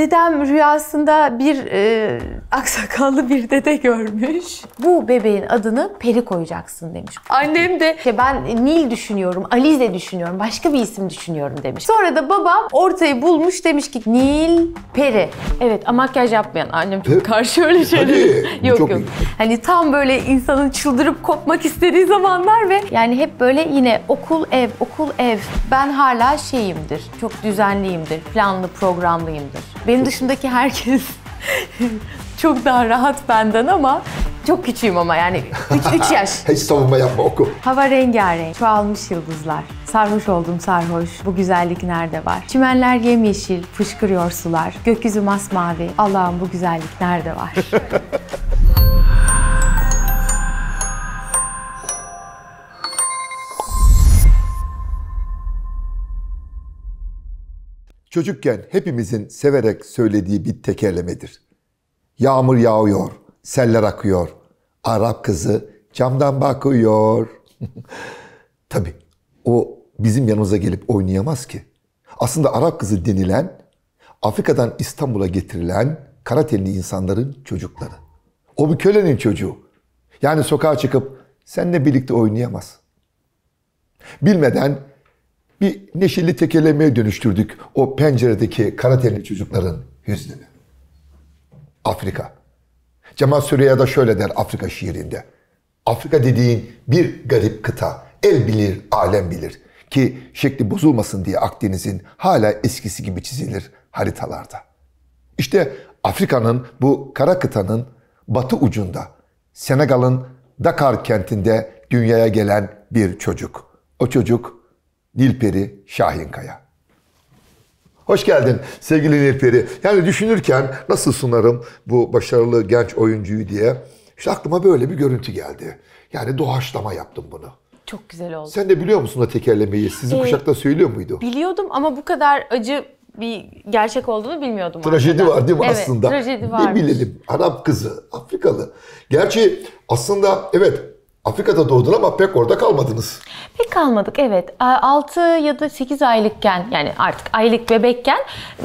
Dedem rüyasında bir e, aksakallı bir dede görmüş. Bu bebeğin adını Peri koyacaksın demiş. Annem de işte ben Nil düşünüyorum, Alize düşünüyorum, başka bir isim düşünüyorum demiş. Sonra da babam ortayı bulmuş demiş ki Nil Peri. Evet ama makyaj yapmayan annem çok e, karşı öyle şeyler. Hadi, yok çok yok. Iyi. Hani tam böyle insanın çıldırıp kopmak istediği zamanlar ve yani hep böyle yine okul ev, okul ev. Ben hala şeyimdir, çok düzenliyimdir, planlı programlıyımdır benim dışımdaki herkes çok daha rahat benden ama çok küçüğüm ama yani 3 yaş. Hiç savunma yapma oku. Hava rengarenk, çoğalmış yıldızlar. Sarhoş oldum sarhoş, bu güzellik nerede var? Çimenler yemyeşil, fışkırıyor sular. Gökyüzü masmavi, Allah'ım bu güzellik nerede var? çocukken hepimizin severek söylediği bir tekerlemedir. Yağmur yağıyor, seller akıyor, Arap kızı camdan bakıyor. Tabi o bizim yanımıza gelip oynayamaz ki. Aslında Arap kızı denilen Afrika'dan İstanbul'a getirilen Karatenli insanların çocukları. O bir kölenin çocuğu. Yani sokağa çıkıp seninle birlikte oynayamaz. Bilmeden bir neşeli tekelemeye dönüştürdük o penceredeki karatenli çocukların hüznünü. Afrika. Cemal Süreyya da şöyle der Afrika şiirinde. Afrika dediğin bir garip kıta. El bilir, alem bilir. Ki şekli bozulmasın diye Akdeniz'in hala eskisi gibi çizilir haritalarda. İşte Afrika'nın bu kara kıtanın batı ucunda Senegal'ın Dakar kentinde dünyaya gelen bir çocuk. O çocuk Nilperi Şahinkaya. Hoş geldin sevgili Nilperi. Yani düşünürken nasıl sunarım bu başarılı genç oyuncuyu diye. İşte aklıma böyle bir görüntü geldi. Yani doğaçlama yaptım bunu. Çok güzel oldu. Sen de biliyor musun o tekerlemeyi? Sizin ee, kuşakta söylüyor muydu? Biliyordum ama bu kadar acı bir gerçek olduğunu bilmiyordum. Trajedi aslında. var değil mi evet, aslında? Trajedi var. Ne bilelim Arap kızı, Afrikalı. Gerçi aslında evet Afrika'da doğdun ama pek orada kalmadınız. Pek kalmadık evet. 6 ya da 8 aylıkken yani artık aylık bebekken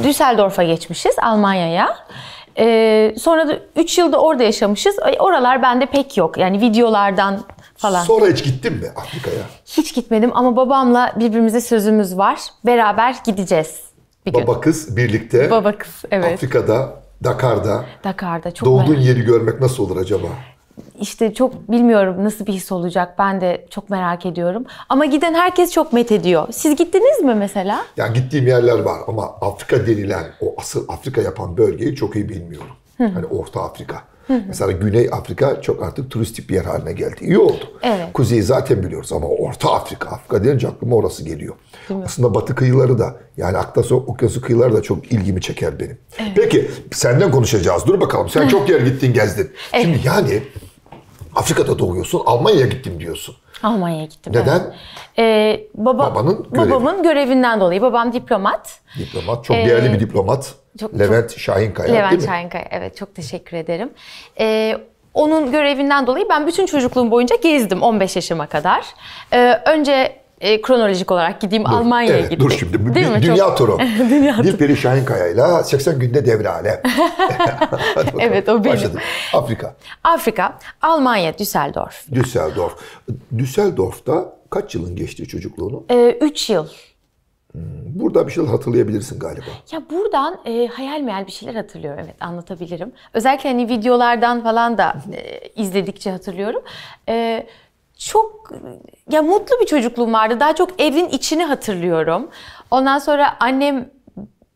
Düsseldorf'a geçmişiz Almanya'ya. Ee, sonra da 3 yılda orada yaşamışız. Oralar bende pek yok. Yani videolardan falan. Sonra hiç gittin mi Afrika'ya? Hiç gitmedim ama babamla birbirimize sözümüz var. Beraber gideceğiz bir Baba gün. Baba kız birlikte. Baba kız evet. Afrika'da, Dakar'da. Dakar'da çok Doğduğun merak. yeri görmek nasıl olur acaba? işte çok bilmiyorum nasıl bir his olacak. Ben de çok merak ediyorum. Ama giden herkes çok met ediyor. Siz gittiniz mi mesela? Ya gittiğim yerler var ama Afrika denilen o asıl Afrika yapan bölgeyi çok iyi bilmiyorum. Hı. Hani Orta Afrika. Hı hı. Mesela Güney Afrika çok artık turistik bir yer haline geldi. İyi oldu. Evet. Kuzeyi zaten biliyoruz ama Orta Afrika, Afrika denince aklıma orası geliyor. Aslında batı kıyıları da yani Akdasya Okyanusu kıyıları da çok ilgimi çeker benim. Evet. Peki senden konuşacağız. Dur bakalım sen çok yer gittin gezdin. Evet. Şimdi yani Afrika'da doğuyorsun, Almanya'ya gittim diyorsun. Almanya'ya gittim. Neden? Evet. Ee, baba, babanın görevi. babamın görevinden dolayı. Babam diplomat. Diplomat, çok ee, değerli bir diplomat. Çok, Levent çok, Şahinkaya Levent değil mi? Şahinkaya, evet çok teşekkür ederim. Ee, onun görevinden dolayı ben bütün çocukluğum boyunca gezdim 15 yaşıma kadar. Ee, önce e, kronolojik olarak gideyim dur, Almanya'ya evet, gideyim. Dur şimdi. Değil mi? Dünya Çok... turu. dünya bir Peri Şahinkaya'yla 80 günde devre alem. evet o benim. Başladık. Afrika. Afrika. Almanya, Düsseldorf. Düsseldorf. Düsseldorf'ta kaç yılın geçti çocukluğunu? 3 ee, üç yıl. Hmm, burada bir şeyler hatırlayabilirsin galiba. Ya buradan e, hayal meyal bir şeyler hatırlıyorum. Evet anlatabilirim. Özellikle hani videolardan falan da e, izledikçe hatırlıyorum. Evet çok ya mutlu bir çocukluğum vardı. Daha çok evin içini hatırlıyorum. Ondan sonra annem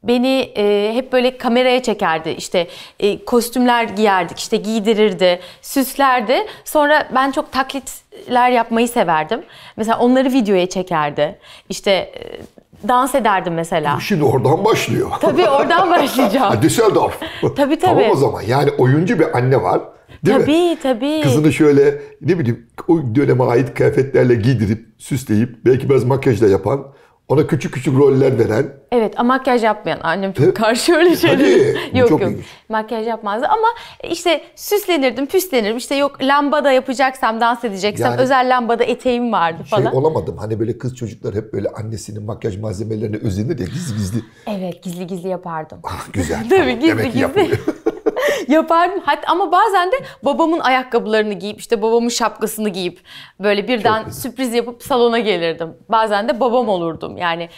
beni e, hep böyle kameraya çekerdi. İşte e, kostümler giyerdik, işte giydirirdi, süslerdi. Sonra ben çok taklitler yapmayı severdim. Mesela onları videoya çekerdi. İşte e, dans ederdim mesela. Şimdi oradan başlıyor. Tabii oradan başlayacağım. Düsseldorf. tabii tabii. Tamam o zaman. Yani oyuncu bir anne var. Değil tabii mi? tabii. Kızını şöyle ne bileyim o döneme ait kıyafetlerle giydirip, süsleyip, belki biraz makyajla yapan, ona küçük küçük roller veren. Evet ama makyaj yapmayan annem çok karşı öyle şeyler. yok yok ilginç. makyaj yapmazdı ama işte süslenirdim püslenirdim işte yok lambada yapacaksam dans edeceksem yani, özel lambada eteğim vardı şey falan. Şey olamadım hani böyle kız çocuklar hep böyle annesinin makyaj malzemelerine özenir ya gizli gizli. Evet gizli gizli yapardım. Ah, güzel. Tabii tamam. gizli Demek gizli. Yapardım. Hatta ama bazen de babamın ayakkabılarını giyip işte babamın şapkasını giyip böyle birden sürpriz yapıp salona gelirdim. Bazen de babam olurdum. Yani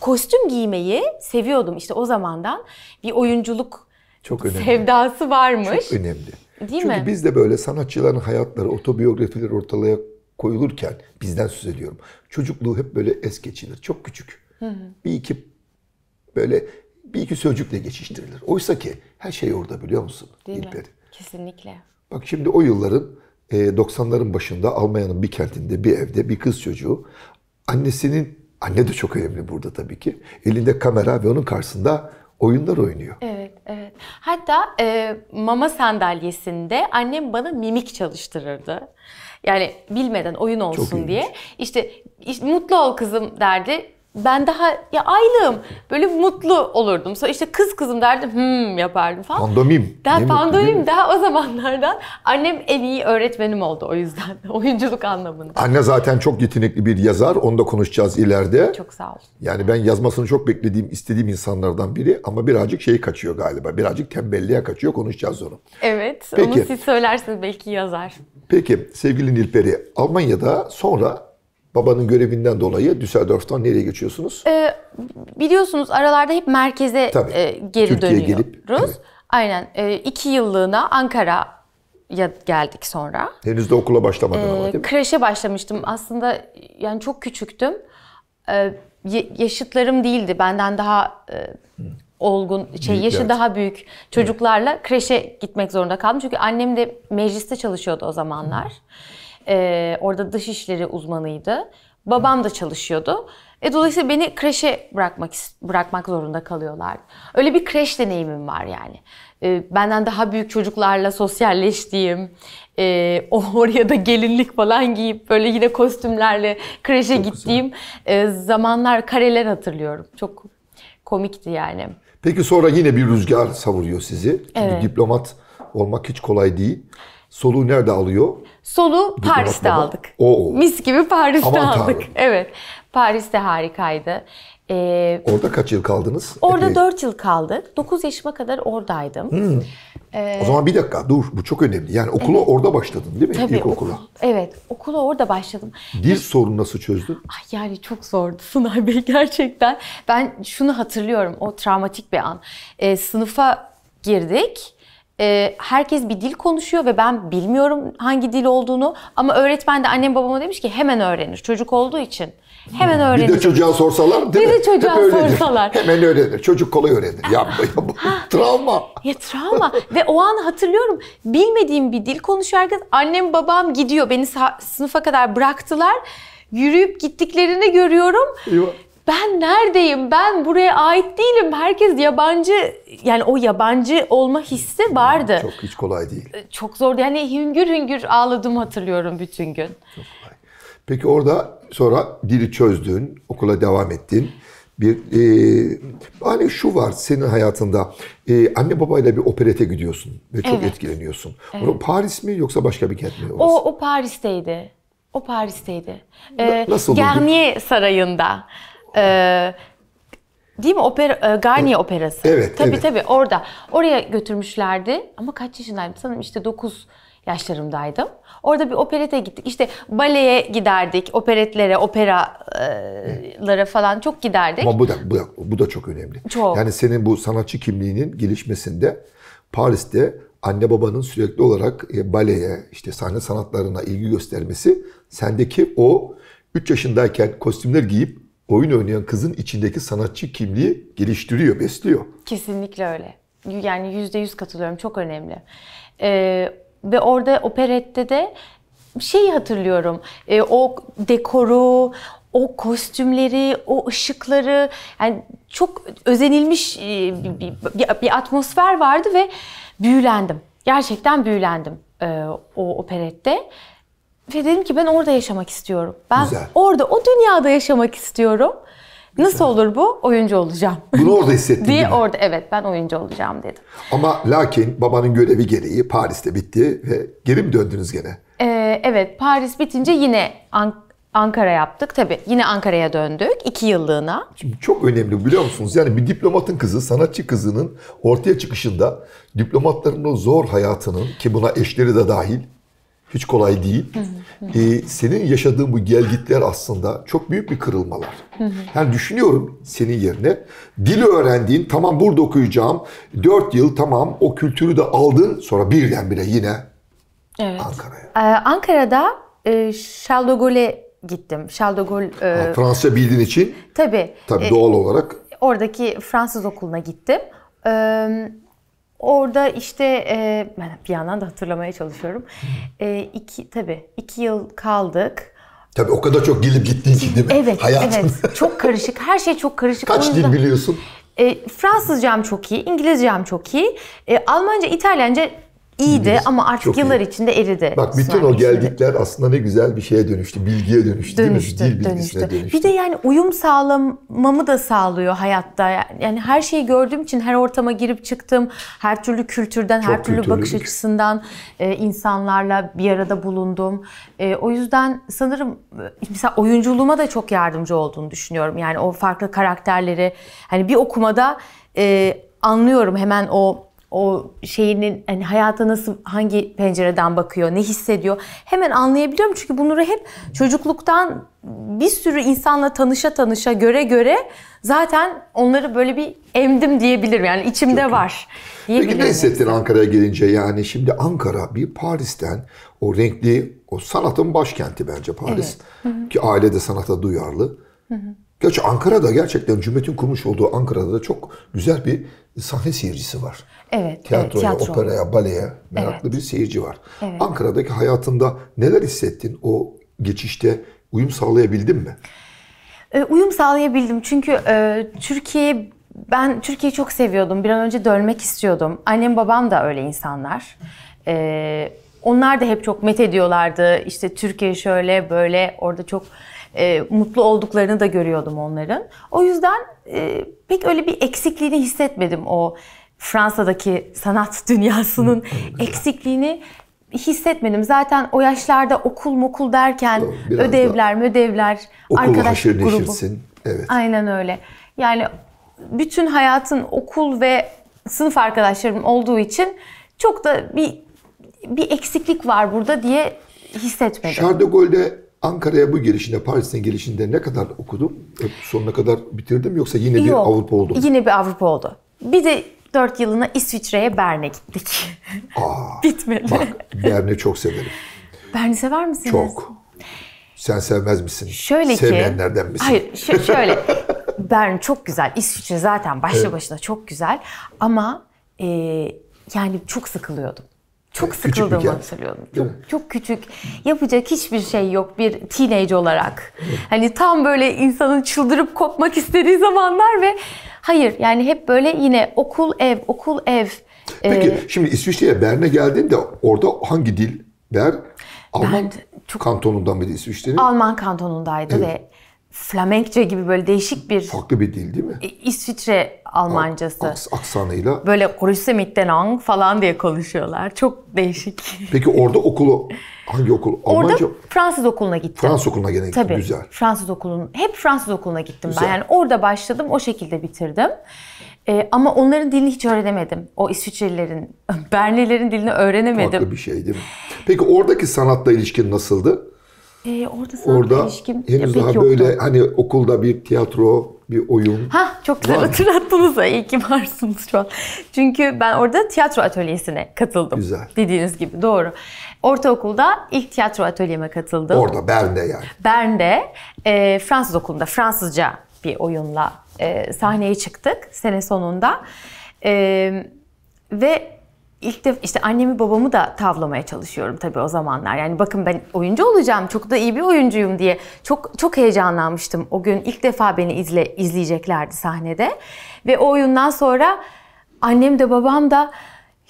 kostüm giymeyi seviyordum işte o zamandan. Bir oyunculuk çok önemli. sevdası varmış. Çok önemli. Değil Çünkü mi? biz de böyle sanatçıların hayatları, otobiyografileri ortalaya koyulurken bizden söz ediyorum. Çocukluğu hep böyle es geçilir. Çok küçük. Hı hı. Bir iki böyle bir iki sözcükle geçiştirilir. Oysa ki her şey orada biliyor musun? Değil İlperi. mi? Kesinlikle. Bak şimdi o yılların 90'ların e, başında Almanya'nın bir kentinde bir evde bir kız çocuğu annesinin anne de çok önemli burada tabii ki elinde kamera ve onun karşısında oyunlar oynuyor. Evet, evet. Hatta e, mama sandalyesinde annem bana mimik çalıştırırdı. Yani bilmeden oyun olsun diye. İşte, işte mutlu ol kızım derdi ben daha ya aylığım böyle mutlu olurdum. Sonra işte kız kızım derdim hımm yapardım falan. Pandomim. Daha pandomim daha o zamanlardan. Annem en iyi öğretmenim oldu o yüzden oyunculuk anlamında. Anne zaten çok yetenekli bir yazar. Onu da konuşacağız ileride. Çok sağ ol. Yani ben yazmasını çok beklediğim, istediğim insanlardan biri ama birazcık şey kaçıyor galiba. Birazcık tembelliğe kaçıyor. Konuşacağız onu. Evet. Peki. Onu siz söylersiniz belki yazar. Peki sevgili Nilperi Almanya'da sonra babanın görevinden dolayı Düsseldorf'tan nereye geçiyorsunuz? Ee, biliyorsunuz aralarda hep merkeze Tabii, e, geri Türkiye dönüyoruz. Gelip, evet. Aynen. E, iki yıllığına Ankara ya geldik sonra. Henüz de okula başlamadın ee, ama değil mi? Kreşe başlamıştım. Aslında yani çok küçüktüm. Ee, yaşıtlarım değildi. Benden daha e, olgun, şey büyük, yaşı evet. daha büyük çocuklarla evet. kreşe gitmek zorunda kaldım. Çünkü annem de mecliste çalışıyordu o zamanlar. Hı. E, orada dışişleri uzmanıydı. Babam da çalışıyordu. E, dolayısıyla beni kreşe bırakmak bırakmak zorunda kalıyorlardı. Öyle bir kreş deneyimim var yani. E, benden daha büyük çocuklarla sosyalleştiğim, e, oraya da gelinlik falan giyip böyle yine kostümlerle kreşe Çok gittiğim e, zamanlar kareler hatırlıyorum. Çok komikti yani. Peki sonra yine bir rüzgar savuruyor sizi. Çünkü evet. diplomat olmak hiç kolay değil. Soluğu nerede alıyor? Soluğu Paris'te aldık. Oo. Mis gibi Paris'te Aman aldık. Tanrım. Evet. Paris'te harikaydı. Ee, orada kaç yıl kaldınız? Orada Epey. 4 yıl kaldık. 9 yaşıma kadar oradaydım. Hmm. Ee, o zaman bir dakika dur bu çok önemli. Yani okula evet. orada başladın değil mi? Tabii, İlkokula. Okul, evet okula orada başladım. Dil sorunu nasıl çözdün? Ay yani çok zordu Sunay Bey gerçekten. Ben şunu hatırlıyorum o travmatik bir an. Ee, sınıfa girdik ee, herkes bir dil konuşuyor ve ben bilmiyorum hangi dil olduğunu ama öğretmen de annem babama demiş ki hemen öğrenir çocuk olduğu için. Hemen öğrenir. Bir de çocuğa sorsalar değil bir mi? Bir de çocuğa Hep sorsalar. Hemen öğrenir. Çocuk kolay öğrenir. Yapma yapma. travma. Ya travma. Ve o an hatırlıyorum. Bilmediğim bir dil konuşuyor herkes. Annem babam gidiyor. Beni sınıfa kadar bıraktılar yürüyüp gittiklerini görüyorum. Yok ben neredeyim? Ben buraya ait değilim. Herkes yabancı yani o yabancı olma hissi hmm, vardı. Çok hiç kolay değil. Ee, çok zor. Yani hüngür hüngür ağladım hatırlıyorum bütün gün. Çok kolay. Peki orada sonra dili çözdün, okula devam ettin. Bir e, hani şu var senin hayatında e, anne babayla bir operete gidiyorsun ve çok evet. etkileniyorsun. Evet. O Paris mi yoksa başka bir kent mi? Orası? O o Paris'teydi. O Paris'teydi. Ee, Nasıl Garnier Sarayı'nda e, değil mi? Opera, e, Garnier Operası. Evet. Tabii evet. tabii orada. Oraya götürmüşlerdi ama kaç yaşındaydım? Sanırım işte 9 yaşlarımdaydım. Orada bir operete gittik. İşte baleye giderdik, operetlere, operalara falan çok giderdik. Ama bu da, bu da, bu da çok önemli. Çok. Yani senin bu sanatçı kimliğinin gelişmesinde Paris'te anne babanın sürekli olarak e, baleye, işte sahne sanatlarına ilgi göstermesi sendeki o 3 yaşındayken kostümler giyip oyun oynayan kızın içindeki sanatçı kimliği geliştiriyor, besliyor. Kesinlikle öyle. Yani yüzde yüz katılıyorum. Çok önemli. Ee, ve orada operette de şeyi hatırlıyorum. Ee, o dekoru, o kostümleri, o ışıkları yani çok özenilmiş e, bir, bir, bir, bir atmosfer vardı ve büyülendim. Gerçekten büyülendim e, o operette. Ve şey, dedim ki ben orada yaşamak istiyorum. Ben Güzel. orada, o dünyada yaşamak istiyorum. Nasıl Güzel. olur bu? Oyuncu olacağım. Bunu orada hissettin diye değil orada evet ben oyuncu olacağım dedim. Ama lakin babanın görevi gereği Paris'te bitti ve geri mi döndünüz gene? Ee, evet Paris bitince yine Ank Ankara yaptık tabi yine Ankara'ya döndük iki yıllığına. Şimdi çok önemli biliyor musunuz yani bir diplomatın kızı sanatçı kızının ortaya çıkışında diplomatların o zor hayatının ki buna eşleri de dahil hiç kolay değil. ee, senin yaşadığın bu gelgitler aslında çok büyük bir kırılmalar. yani düşünüyorum senin yerine. Dili öğrendiğin, tamam burada okuyacağım. Dört yıl tamam o kültürü de aldın. Sonra birdenbire yine evet. Ankara'ya. Ee, Ankara'da e, Şaldogol'e gittim. Şaldogol... E, Fransa bildiğin için. Tabii. Tabii e, doğal e, olarak. Oradaki Fransız okuluna gittim. Ee, Orada işte e, ben bir yandan da hatırlamaya çalışıyorum. E, iki, tabii iki yıl kaldık. Tabii o kadar çok gelip gittiğin için değil mi? Evet, Hayatın. evet. Çok karışık. Her şey çok karışık. Kaç dil biliyorsun? E, Fransızcam çok iyi, İngilizcem çok iyi. E, Almanca, İtalyanca İyiydi İyidiniz. ama artık Çok yıllar iyi. içinde eridi. Bak bütün o geldikler içinde. aslında ne güzel bir şeye dönüştü. Bilgiye dönüştü, dönüştü değil mi? Dil dönüştü. dönüştü. Bir de yani uyum sağlamamı da sağlıyor hayatta. Yani her şeyi gördüğüm için her ortama girip çıktım. Her türlü kültürden, Çok her türlü bakış açısından e, insanlarla bir arada bulundum. E, o yüzden sanırım e, mesela oyunculuğuma da çok yardımcı olduğunu düşünüyorum. Yani o farklı karakterleri hani bir okumada e, anlıyorum hemen o o şeyinin hani hayata nasıl hangi pencereden bakıyor, ne hissediyor hemen anlayabiliyorum. Çünkü bunları hep çocukluktan bir sürü insanla tanışa tanışa göre göre zaten onları böyle bir emdim diyebilirim. Yani içimde Çok var diyebilirim. Peki ne hissettin Ankara'ya gelince? Yani şimdi Ankara bir Paris'ten o renkli, o sanatın başkenti bence Paris. Evet. Ki aile de sanata duyarlı. Hı hı. Gerçi Ankara'da gerçekten Cumhuriyet'in kurmuş olduğu Ankara'da da çok güzel bir sahne seyircisi var. Evet, tiyatroya, evet, tiyatro. operaya, baleye meraklı evet. bir seyirci var. Evet. Ankara'daki hayatında neler hissettin? O geçişte uyum sağlayabildin mi? E, uyum sağlayabildim çünkü e, Türkiye ben Türkiye'yi çok seviyordum. Bir an önce dönmek istiyordum. Annem babam da öyle insanlar. E, onlar da hep çok met ediyorlardı. İşte Türkiye şöyle böyle orada çok e, mutlu olduklarını da görüyordum onların. O yüzden e, pek öyle bir eksikliğini hissetmedim o Fransa'daki sanat dünyasının eksikliğini hissetmedim. Zaten o yaşlarda okul mokul derken Biraz ödevler mödevler arkadaş grubu. Evet. Aynen öyle. Yani bütün hayatın okul ve sınıf arkadaşlarım olduğu için çok da bir bir eksiklik var burada diye hissetmedim. Charles de Gaulle'de Ankara'ya bu girişinde, Paris'e girişinde ne kadar okudum? Sonuna kadar bitirdim yoksa yine Yok, bir Avrupa oldu? Yine bir Avrupa oldu. Bir de 2004 yılına İsviçre'ye Bern'e gittik. Aa, Bitmedi. Bak Bern'i çok severim. Bern'i sever misiniz? Çok. Sen sevmez misin? Şöyle ki. Sevmeyenlerden misin? Hayır ş- şöyle. Bern çok güzel. İsviçre zaten başlı evet. başına çok güzel. Ama e, yani çok sıkılıyordum. Çok evet, sıkıldığımı hatırlıyorum. Çok, çok küçük. Yapacak hiçbir şey yok bir teenage olarak. Evet. Hani tam böyle insanın çıldırıp kopmak istediği zamanlar ve Hayır yani hep böyle yine okul ev, okul ev. Peki ee, şimdi İsviçre'ye Bern'e geldiğinde orada hangi dil? Ber, Alman ben, çok, kantonundan mıydı İsviçre'nin? Alman kantonundaydı evet. ve flamenkçe gibi böyle değişik bir... Farklı bir dil değil mi? İsviçre Almancası. Aks, aksanıyla. Böyle konuşsa mittenang falan diye konuşuyorlar. Çok değişik. Peki orada okulu hangi okul? Orada Almanca... Fransız okuluna gittim. Fransız okuluna gene gittim. Tabii. Güzel. Fransız okulun hep Fransız okuluna gittim Güzel. ben. Yani orada başladım, o şekilde bitirdim. Ee, ama onların dilini hiç öğrenemedim. O İsviçrelilerin, Bernilerin dilini öğrenemedim. Farklı bir şey değil mi? Peki oradaki sanatla ilişkin nasıldı? Ee, orada orada ilişkim henüz daha yoktu. böyle hani okulda bir tiyatro, bir oyun. Ha çok güzel hatırlattınız da iyi ki varsınız şu an. Çünkü ben orada tiyatro atölyesine katıldım. Güzel. Dediğiniz gibi doğru. Ortaokulda ilk tiyatro atölyeme katıldım. Orada Bern'de yani. Bern'de e, Fransız okulunda Fransızca bir oyunla e, sahneye çıktık sene sonunda. E, ve ilk defa işte annemi babamı da tavlamaya çalışıyorum tabii o zamanlar. Yani bakın ben oyuncu olacağım, çok da iyi bir oyuncuyum diye çok çok heyecanlanmıştım. O gün ilk defa beni izle izleyeceklerdi sahnede ve o oyundan sonra annem de babam da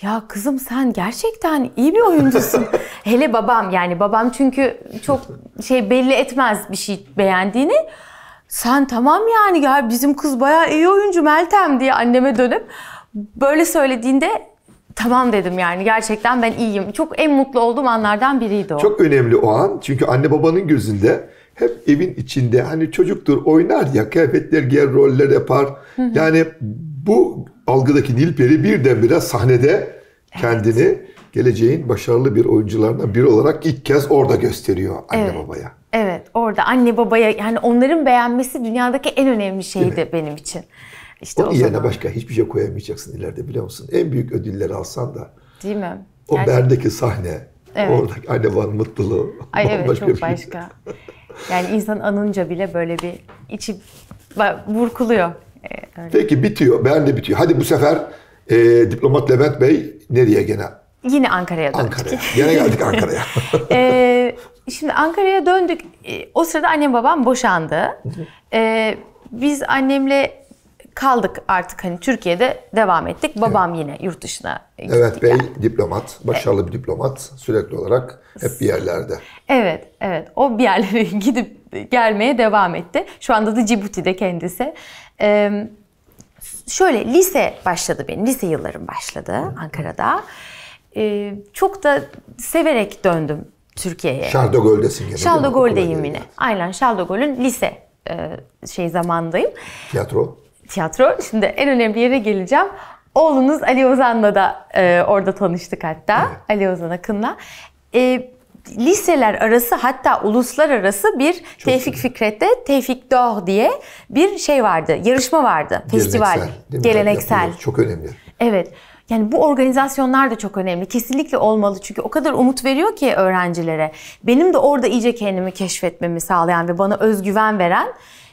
ya kızım sen gerçekten iyi bir oyuncusun. Hele babam yani babam çünkü çok şey belli etmez bir şey beğendiğini. Sen tamam yani gel bizim kız bayağı iyi oyuncu Meltem diye anneme dönüp böyle söylediğinde tamam dedim yani gerçekten ben iyiyim. Çok en mutlu olduğum anlardan biriydi o. Çok önemli o an çünkü anne babanın gözünde hep evin içinde hani çocuktur oynar ya kıyafetler giyer roller yapar. Hı hı. Yani bu algıdaki Nilperi birdenbire sahnede kendini evet. geleceğin başarılı bir oyuncularından biri olarak ilk kez orada gösteriyor anne evet. babaya. Evet orada anne babaya yani onların beğenmesi dünyadaki en önemli şeydi benim için. İşte Onun o yerine zaman. başka hiçbir şey koyamayacaksın ileride biliyor musun? En büyük ödülleri alsan da. Değil mi? O Gerçekten. Ber'deki sahne. Evet. Oradaki anne var mutluluğu. Ay evet şey. başka çok başka. Şey. Yani insan anınca bile böyle bir içi burkuluyor. Ee, öyle. Peki bitiyor. Ben de bitiyor. Hadi bu sefer e, diplomat Levent Bey nereye gene? Yine Ankara'ya döndük. Ankara'ya. Yine geldik Ankara'ya. ee, şimdi Ankara'ya döndük. Ee, o sırada annem babam boşandı. Ee, biz annemle kaldık artık hani Türkiye'de devam ettik. Babam evet. yine yurt dışına gitti. Evet bey yani. diplomat, başarılı evet. bir diplomat sürekli olarak hep bir yerlerde. Evet, evet. O bir yerlere gidip gelmeye devam etti. Şu anda da Cibuti'de kendisi. Ee, şöyle lise başladı benim. Lise yıllarım başladı Ankara'da. Ee, çok da severek döndüm Türkiye'ye. Charles de Gaulle'desin yine. Aynen Charles de Gaulle'ün lise şey zamandayım. Tiyatro? tiyatro. Şimdi en önemli yere geleceğim. Oğlunuz Ali Ozan'la da e, orada tanıştık hatta. Evet. Ali Ozan Akın'la. E, liseler arası hatta uluslararası bir Çok Tevfik güzel. Fikret'te Tevfik Doğ diye bir şey vardı. Yarışma vardı. Festival. Geleneksel. Geleneksel. Çok önemli. Evet. Yani bu organizasyonlar da çok önemli. Kesinlikle olmalı çünkü o kadar umut veriyor ki öğrencilere. Benim de orada iyice kendimi keşfetmemi sağlayan ve bana özgüven veren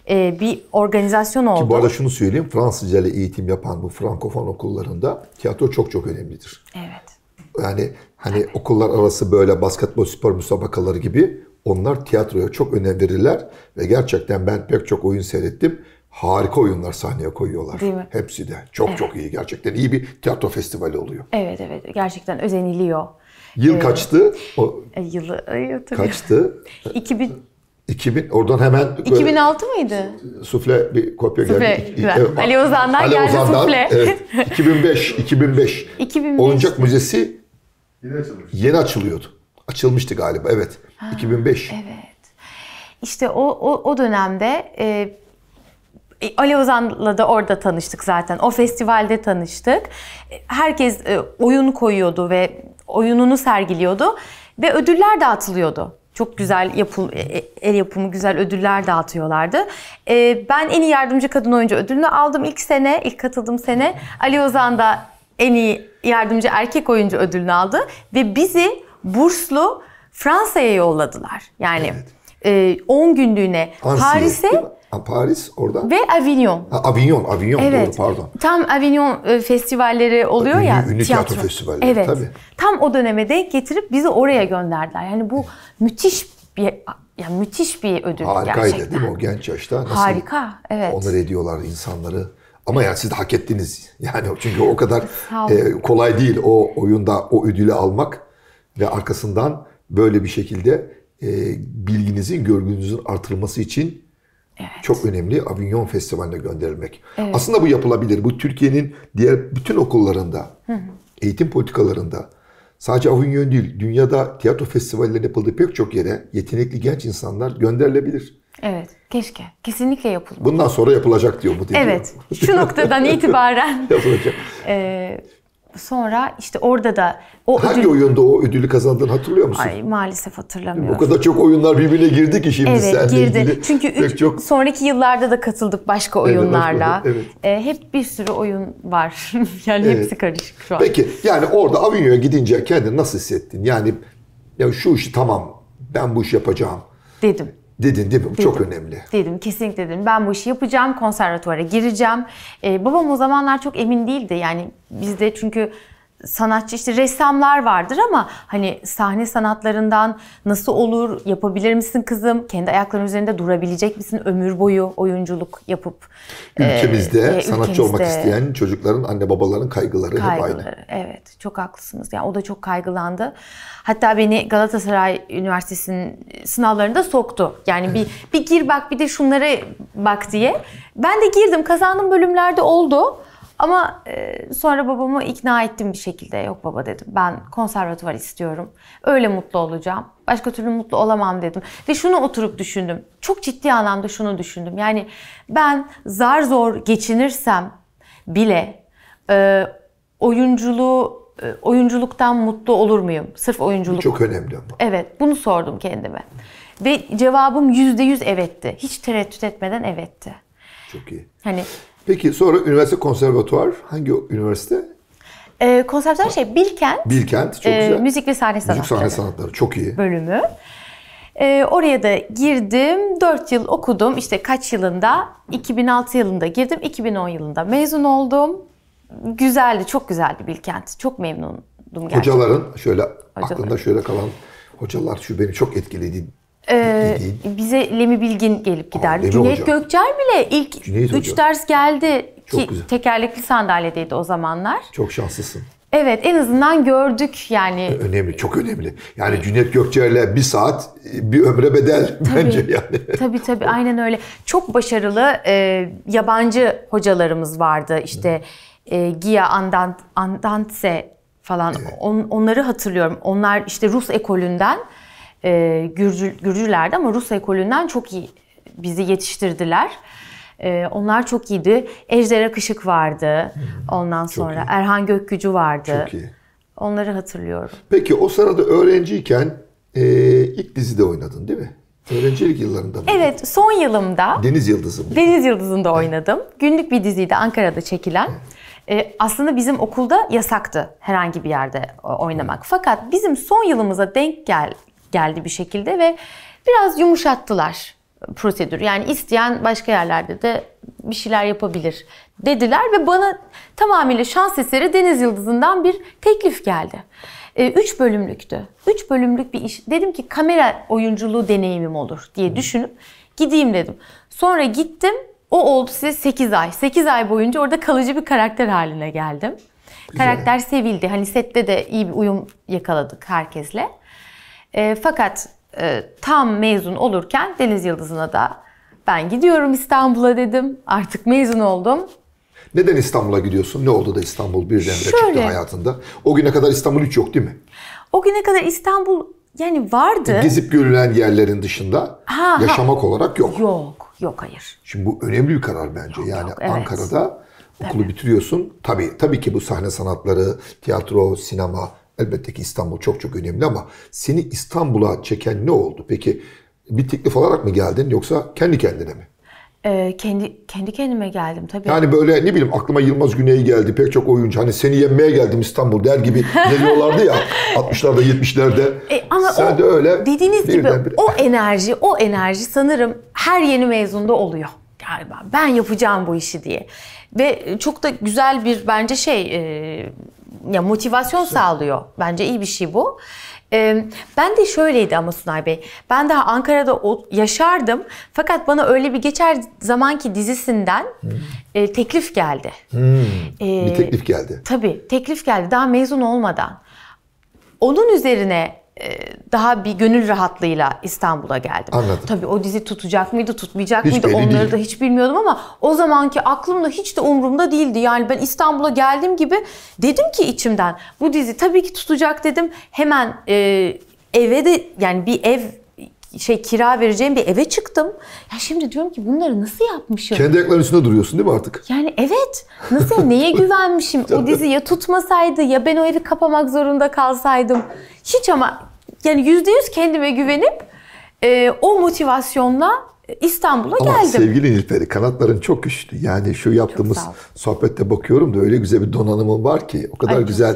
e, bir organizasyon oldu. Ki bu arada şunu söyleyeyim. Fransızca ile eğitim yapan bu Frankofon okullarında tiyatro çok çok önemlidir. Evet. Yani hani evet. okullar arası böyle basketbol spor müsabakaları gibi onlar tiyatroya çok önem verirler ve gerçekten ben pek çok oyun seyrettim. Harika oyunlar sahneye koyuyorlar. Değil mi? Hepsi de. Çok evet. çok iyi gerçekten. iyi bir tiyatro festivali oluyor. Evet evet. Gerçekten özeniliyor. Yıl ee, kaçtı? O, e, yılı hatırlıyorum. Kaçtı? 2000 2000 oradan hemen 2006 böyle, mıydı? Sufle bir kopya geldi. Sufle, e, Ali Ozan'dan Ali geldi Ozan'dan, sufle. Evet, 2005 2005. 2005. Oyuncak Müzesi yeni, açılıyordu. Açılmıştı galiba evet. Ha, 2005. Evet. İşte o o, o dönemde e, Ali Ozan'la da orada tanıştık zaten. O festivalde tanıştık. Herkes e, oyun koyuyordu ve oyununu sergiliyordu ve ödüller dağıtılıyordu. Çok güzel yapıl, e, e, el yapımı güzel ödüller dağıtıyorlardı. Ee, ben en iyi yardımcı kadın oyuncu ödülünü aldım ilk sene, ilk katıldığım sene. Ali Ozan da en iyi yardımcı erkek oyuncu ödülünü aldı ve bizi burslu Fransa'ya yolladılar. Yani evet. 10 e, günlüğüne Paris'e Paris orada. Ve Avignon. Ha, Avignon, Avignon evet. doğru pardon. Tam Avignon e, festivalleri oluyor ünlü, ya. Ünlü tiyatro, tiyatro festivalleri evet. tabii. Tam o döneme denk getirip bizi oraya gönderdiler. Yani bu müthiş bir ya müthiş bir ödül Harikaydı, gerçekten. değil mi o genç yaşta? Nasıl Harika, evet. Onur ediyorlar insanları. Ama yani siz de hak ettiniz. Yani çünkü o kadar e, kolay değil o oyunda o ödülü almak ve arkasından böyle bir şekilde e, bilginizin, görgünüzün artırılması için Evet. Çok önemli Avignon Festivali'ne gönderilmek. Evet. Aslında bu yapılabilir. Bu Türkiye'nin diğer bütün okullarında, hı hı. eğitim politikalarında sadece Avignon değil, dünyada tiyatro festivalleri yapıldığı pek çok yere yetenekli genç insanlar gönderilebilir. Evet, keşke. Kesinlikle yapılmalı. Bundan sonra yapılacak diyor bu. Evet, şu noktadan itibaren. yapılacak. Ee, Sonra işte orada da o Hangi ödül... oyunda o ödülü kazandığını hatırlıyor musun? Ay maalesef hatırlamıyorum. O kadar çok oyunlar birbirine girdi ki şimdi evet, seninle girdi. ilgili. Çünkü üç, çok... sonraki yıllarda da katıldık başka oyunlarla. Evet, evet. E, hep bir sürü oyun var. yani evet. hepsi karışık şu an. Peki yani orada Avignon'a gidince kendini nasıl hissettin? Yani ya şu işi tamam ben bu işi yapacağım. Dedim. Dedin değil mi? Dedim, çok önemli. Dedim kesinlikle dedim. Ben bu işi yapacağım, konservatuvara gireceğim. Ee, babam o zamanlar çok emin değildi. Yani bizde çünkü sanatçı işte ressamlar vardır ama hani sahne sanatlarından nasıl olur yapabilir misin kızım kendi ayakların üzerinde durabilecek misin ömür boyu oyunculuk yapıp e, ülkemizde e, sanatçı ülkemizde, olmak isteyen çocukların anne babaların kaygıları, kaygıları hep aynı. Evet çok haklısınız yani o da çok kaygılandı hatta beni Galatasaray Üniversitesi'nin sınavlarında soktu yani bir bir gir bak bir de şunlara bak diye ben de girdim kazandım bölümlerde oldu ama e, sonra babamı ikna ettim bir şekilde. Yok baba dedim ben konservatuvar istiyorum. Öyle mutlu olacağım. Başka türlü mutlu olamam dedim. Ve şunu oturup düşündüm. Çok ciddi anlamda şunu düşündüm. Yani ben zar zor geçinirsem bile e, oyunculuğu e, oyunculuktan mutlu olur muyum? Sırf oyunculuk. çok önemli ama. Evet, bunu sordum kendime. Ve cevabım %100 evetti. Hiç tereddüt etmeden evetti. Çok iyi. Hani Peki sonra üniversite konservatuvar. Hangi üniversite? E, ee, konservatuvar şey Bilkent. Bilkent çok ee, güzel. E, müzik ve sahne sanatları. Müzik sahne sanatları çok iyi. Bölümü. E, oraya da girdim. 4 yıl okudum. İşte kaç yılında? 2006 yılında girdim. 2010 yılında mezun oldum. Güzeldi, çok güzeldi Bilkent. Çok memnundum gerçekten. Hocaların şöyle Hocaların. aklında şöyle kalan hocalar şu beni çok etkiledi ee, bize Lemi Bilgin gelip giderdi. Aa, Cüneyt Hoca. Gökçer bile ilk Cüneyt üç Hoca. ders geldi Çok ki güzel. tekerlekli sandalyedeydi o zamanlar. Çok şanslısın. Evet en azından gördük yani. Önemli, çok önemli. Yani Cüneyt Gökçer'le bir saat bir ömre bedel tabii, bence yani. Tabii tabii aynen öyle. Çok başarılı e, yabancı hocalarımız vardı. işte e, Gia Andant, Andantse falan. Evet. On, onları hatırlıyorum. Onlar işte Rus ekolünden e, Gürcü, Gürcülerdi ama Rus ekolünden çok iyi bizi yetiştirdiler. E, onlar çok iyiydi. Ejder Akışık vardı. Ondan çok sonra iyi. Erhan Gökgücü vardı. Çok iyi. Onları hatırlıyorum. Peki o sırada öğrenciyken e, ilk dizide oynadın değil mi? Öğrencilik yıllarında mı? Evet, son yılımda. Deniz Yıldızı mı? Deniz Yıldızı'nda oynadım. Günlük bir diziydi Ankara'da çekilen. Ee, aslında bizim okulda yasaktı herhangi bir yerde oynamak. Fakat bizim son yılımıza denk gel geldi bir şekilde ve biraz yumuşattılar prosedür. Yani isteyen başka yerlerde de bir şeyler yapabilir dediler ve bana tamamıyla şans eseri Deniz Yıldızı'ndan bir teklif geldi. E, üç bölümlüktü. üç bölümlük bir iş. Dedim ki kamera oyunculuğu deneyimim olur diye düşünüp gideyim dedim. Sonra gittim. O oldu size 8 ay. 8 ay boyunca orada kalıcı bir karakter haline geldim. Güzel. Karakter sevildi. Hani sette de iyi bir uyum yakaladık herkesle. E, fakat e, tam mezun olurken Deniz Yıldızı'na da ben gidiyorum İstanbul'a dedim. Artık mezun oldum. Neden İstanbul'a gidiyorsun? Ne oldu da İstanbul birdenbire Şöyle, çıktı hayatında? O güne kadar İstanbul hiç yok değil mi? O güne kadar İstanbul yani vardı. E, gezip görülen yerlerin dışında ha, yaşamak ha. olarak yok. Yok, yok hayır. Şimdi bu önemli bir karar bence. Yok, yani yok, evet. Ankara'da okulu tabii. bitiriyorsun. Tabii tabii ki bu sahne sanatları, tiyatro, sinema Elbette ki İstanbul çok çok önemli ama seni İstanbul'a çeken ne oldu? Peki bir teklif alarak mı geldin yoksa kendi kendine mi? Ee, kendi kendi kendime geldim tabii. Yani böyle ne bileyim aklıma Yılmaz Güney geldi pek çok oyuncu hani seni yenmeye geldim İstanbul der gibi geliyorlardı ya 60'larda 70'lerde. E, ama Sen o, de öyle. Dediğiniz gibi bire. o enerji o enerji sanırım her yeni mezunda oluyor galiba. Ben yapacağım bu işi diye. Ve çok da güzel bir bence şey e, ya motivasyon Güzel. sağlıyor. Bence iyi bir şey bu. Ee, ben de şöyleydi ama Sunay Bey. Ben daha Ankara'da yaşardım. Fakat bana öyle bir geçer zamanki dizisinden hmm. e, teklif geldi. Hmm. Ee, bir teklif geldi. Tabii teklif geldi daha mezun olmadan. Onun üzerine e, daha bir gönül rahatlığıyla İstanbul'a geldim. Anladım. Tabii o dizi tutacak mıydı, tutmayacak hiç mıydı onları değil. da hiç bilmiyordum ama o zamanki aklımda hiç de umurumda değildi. Yani ben İstanbul'a geldiğim gibi dedim ki içimden bu dizi tabii ki tutacak dedim. Hemen e, eve de yani bir ev şey kira vereceğim bir eve çıktım. Ya şimdi diyorum ki bunları nasıl yapmışım? Kendi ayaklarının üstünde duruyorsun değil mi artık? Yani evet. Nasıl neye güvenmişim? o dizi ya tutmasaydı ya ben o evi kapamak zorunda kalsaydım. Hiç ama yani yüzde yüz kendime güvenip e, o motivasyonla İstanbul'a geldim. sevgili Nilperi kanatların çok güçlü. Yani şu yaptığımız sohbette bakıyorum da öyle güzel bir donanımın var ki. O kadar Ay, güzel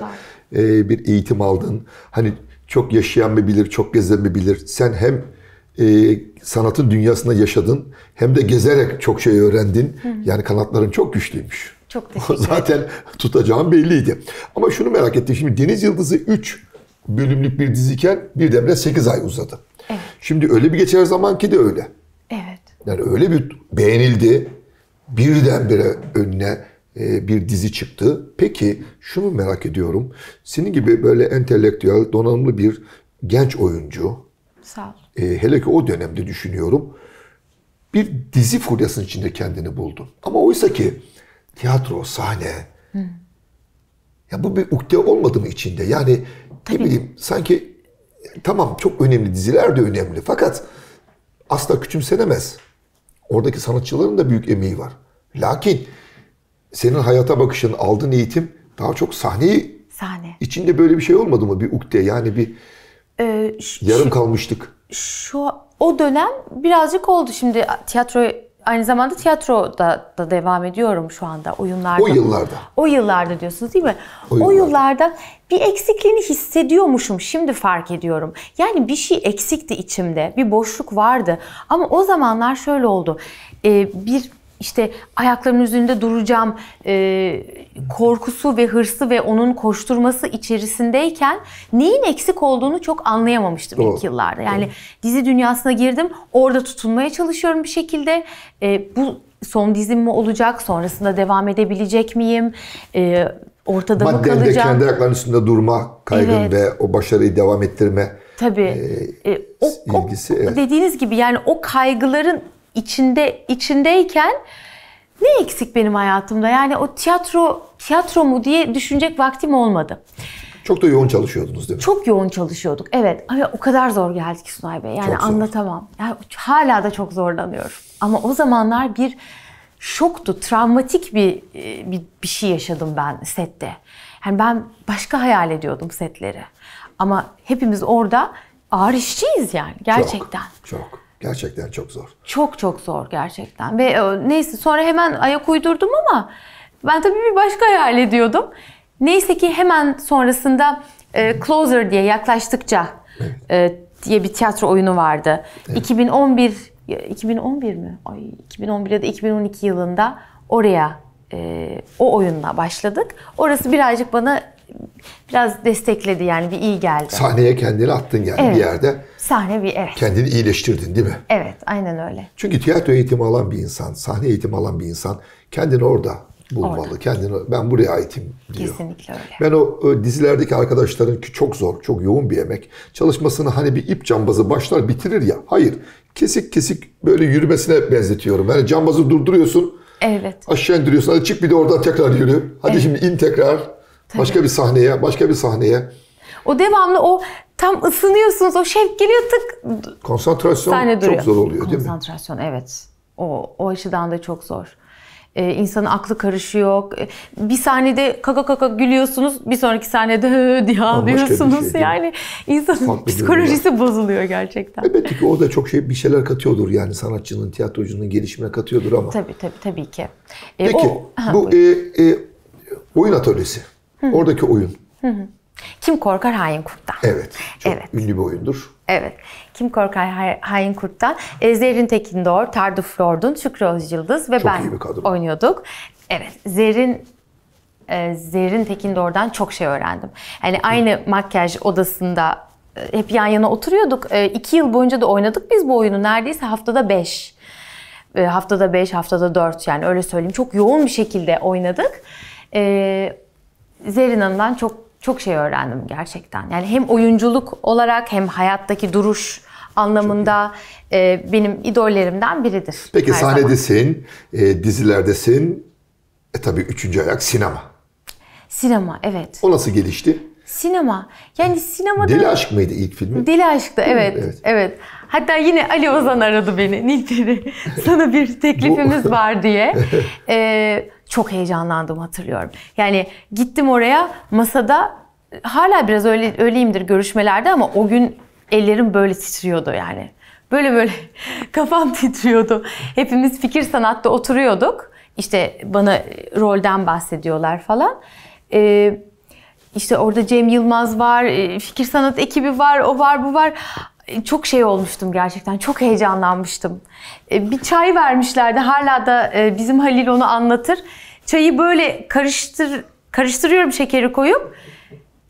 e, bir eğitim aldın. Hani çok yaşayan mı bilir, çok gezen mi bilir. Sen hem e, sanatın dünyasında yaşadın. Hem de gezerek çok şey öğrendin. Hı. Yani kanatların çok güçlüymüş. Çok teşekkür ederim. Zaten tutacağım belliydi. Ama şunu merak ettim. Şimdi Deniz Yıldızı 3 bölümlük bir diziken bir demle 8 ay uzadı. Evet. Şimdi öyle bir geçer zaman ki de öyle. Evet. Yani öyle bir beğenildi. Birdenbire önüne e, bir dizi çıktı. Peki şunu merak ediyorum. Senin gibi böyle entelektüel, donanımlı bir genç oyuncu. Sağ ol e, hele ki o dönemde düşünüyorum bir dizi furyasının içinde kendini buldun. Ama oysa ki tiyatro, sahne Hı. ya bu bir ukde olmadı mı içinde? Yani Tabii. ne bileyim sanki tamam çok önemli diziler de önemli fakat asla küçümsenemez. Oradaki sanatçıların da büyük emeği var. Lakin senin hayata bakışın, aldığın eğitim daha çok sahneyi Sahne. içinde böyle bir şey olmadı mı? Bir ukde yani bir ee, yarım kalmıştık şu o dönem birazcık oldu. Şimdi tiyatro aynı zamanda tiyatroda da devam ediyorum şu anda oyunlarda. O yıllarda. O yıllarda diyorsunuz değil mi? O yıllarda. O yıllarda bir eksikliğini hissediyormuşum şimdi fark ediyorum. Yani bir şey eksikti içimde, bir boşluk vardı. Ama o zamanlar şöyle oldu. Ee, bir işte ayaklarımın üzerinde duracağım e, korkusu ve hırsı ve onun koşturması içerisindeyken neyin eksik olduğunu çok anlayamamıştım Doğru. ilk yıllarda. Yani Doğru. dizi dünyasına girdim. Orada tutunmaya çalışıyorum bir şekilde. E, bu son dizim mi olacak? Sonrasında devam edebilecek miyim? E, ortada Madden mı kalacağım? Madden kendi ayaklarının üstünde durma kaygın evet. ve o başarıyı devam ettirme Tabii. e, e o, ilgisi. O, evet. Dediğiniz gibi yani o kaygıların içinde içindeyken ne eksik benim hayatımda? Yani o tiyatro tiyatro mu diye düşünecek vaktim olmadı. Çok da yoğun çalışıyordunuz değil mi? Çok yoğun çalışıyorduk. Evet. Ama o kadar zor geldi ki Sunay Bey. Yani çok zor. anlatamam. Yani hala da çok zorlanıyorum. Ama o zamanlar bir şoktu. Travmatik bir, e, bir bir şey yaşadım ben sette. Yani ben başka hayal ediyordum setleri. Ama hepimiz orada ağır işçiyiz yani gerçekten. Çok. çok. Gerçekten çok zor. Çok çok zor gerçekten. Ve e, neyse sonra hemen ayak uydurdum ama ben tabii bir başka hayal ediyordum. Neyse ki hemen sonrasında e, Closer diye yaklaştıkça evet. e, diye bir tiyatro oyunu vardı. Evet. 2011 2011 mi? Ay 2011 ya da 2012 yılında oraya e, o oyunla başladık. Orası birazcık bana biraz destekledi yani bir iyi geldi. Sahneye kendini attın yani evet. bir yerde. Sahne bir evet. Kendini iyileştirdin değil mi? Evet aynen öyle. Çünkü tiyatro eğitimi alan bir insan, sahne eğitimi alan bir insan kendini orada bulmalı. Orada. Kendini ben buraya aitim diyor. Kesinlikle öyle. Ben o, o dizilerdeki arkadaşların ki çok zor, çok yoğun bir emek. Çalışmasını hani bir ip cambazı başlar bitirir ya. Hayır. Kesik kesik böyle yürümesine benzetiyorum. Yani cambazı durduruyorsun. Evet. Aşağı indiriyorsun. Hadi çık bir de oradan tekrar yürü. Hadi evet. şimdi in tekrar. Tabii. Başka bir sahneye, başka bir sahneye. O devamlı o tam ısınıyorsunuz, o şevk geliyor tık. Konsantrasyon sahne çok zor oluyor değil mi? Konsantrasyon evet. O, o açıdan da çok zor. Ee, insanın aklı karışıyor. Ee, bir sahnede kaka kaka gülüyorsunuz, bir sonraki sahnede hı diye şey ağlıyorsunuz. Şey, yani insanın Farklı psikolojisi bozuluyor gerçekten. Evet, ki o da çok şey bir şeyler katıyordur yani sanatçının, tiyatrocunun gelişimine katıyordur ama. Tabii tabii tabii ki. Ee, Peki o, ha, bu e, e, oyun atölyesi. Hı. Oradaki oyun. Hı hı. Kim korkar hain kurttan. Evet. Çok evet. ünlü bir oyundur. Evet. Kim korkar hain kurttan. E, Zerrin Tekindor, Tardu Flordun, Şükrü Özyıldız ve çok ben iyi bir oynuyorduk. Evet. Zerrin e, Zerrin Tekindor'dan çok şey öğrendim. Yani aynı hı. makyaj odasında e, hep yan yana oturuyorduk. İki yıl boyunca da oynadık biz bu oyunu. Neredeyse haftada beş. Haftada beş, haftada dört yani öyle söyleyeyim. Çok yoğun bir şekilde oynadık. Zerina'dan çok çok şey öğrendim gerçekten. Yani hem oyunculuk olarak hem hayattaki duruş anlamında e, benim idollerimden biridir. Peki sahnedesin, e, dizilerdesin. E tabii üçüncü ayak sinema. Sinema evet. O nasıl gelişti? Sinema. Yani sinemada... Deli Aşk mıydı ilk filmi? Deli Aşk'tı evet. Evet. evet. Hatta yine Ali Ozan aradı beni. Nilperi sana bir teklifimiz var diye. Ee, çok heyecanlandığımı hatırlıyorum. Yani gittim oraya masada hala biraz öyle öyleyimdir görüşmelerde ama o gün ellerim böyle titriyordu yani. Böyle böyle kafam titriyordu. Hepimiz fikir sanatta oturuyorduk. İşte bana e, rolden bahsediyorlar falan. Ee, işte orada Cem Yılmaz var, e, fikir sanat ekibi var, o var, bu var e, çok şey olmuştum gerçekten. Çok heyecanlanmıştım. Bir çay vermişlerdi. Hala da bizim Halil onu anlatır. Çayı böyle karıştır karıştırıyorum şekeri koyup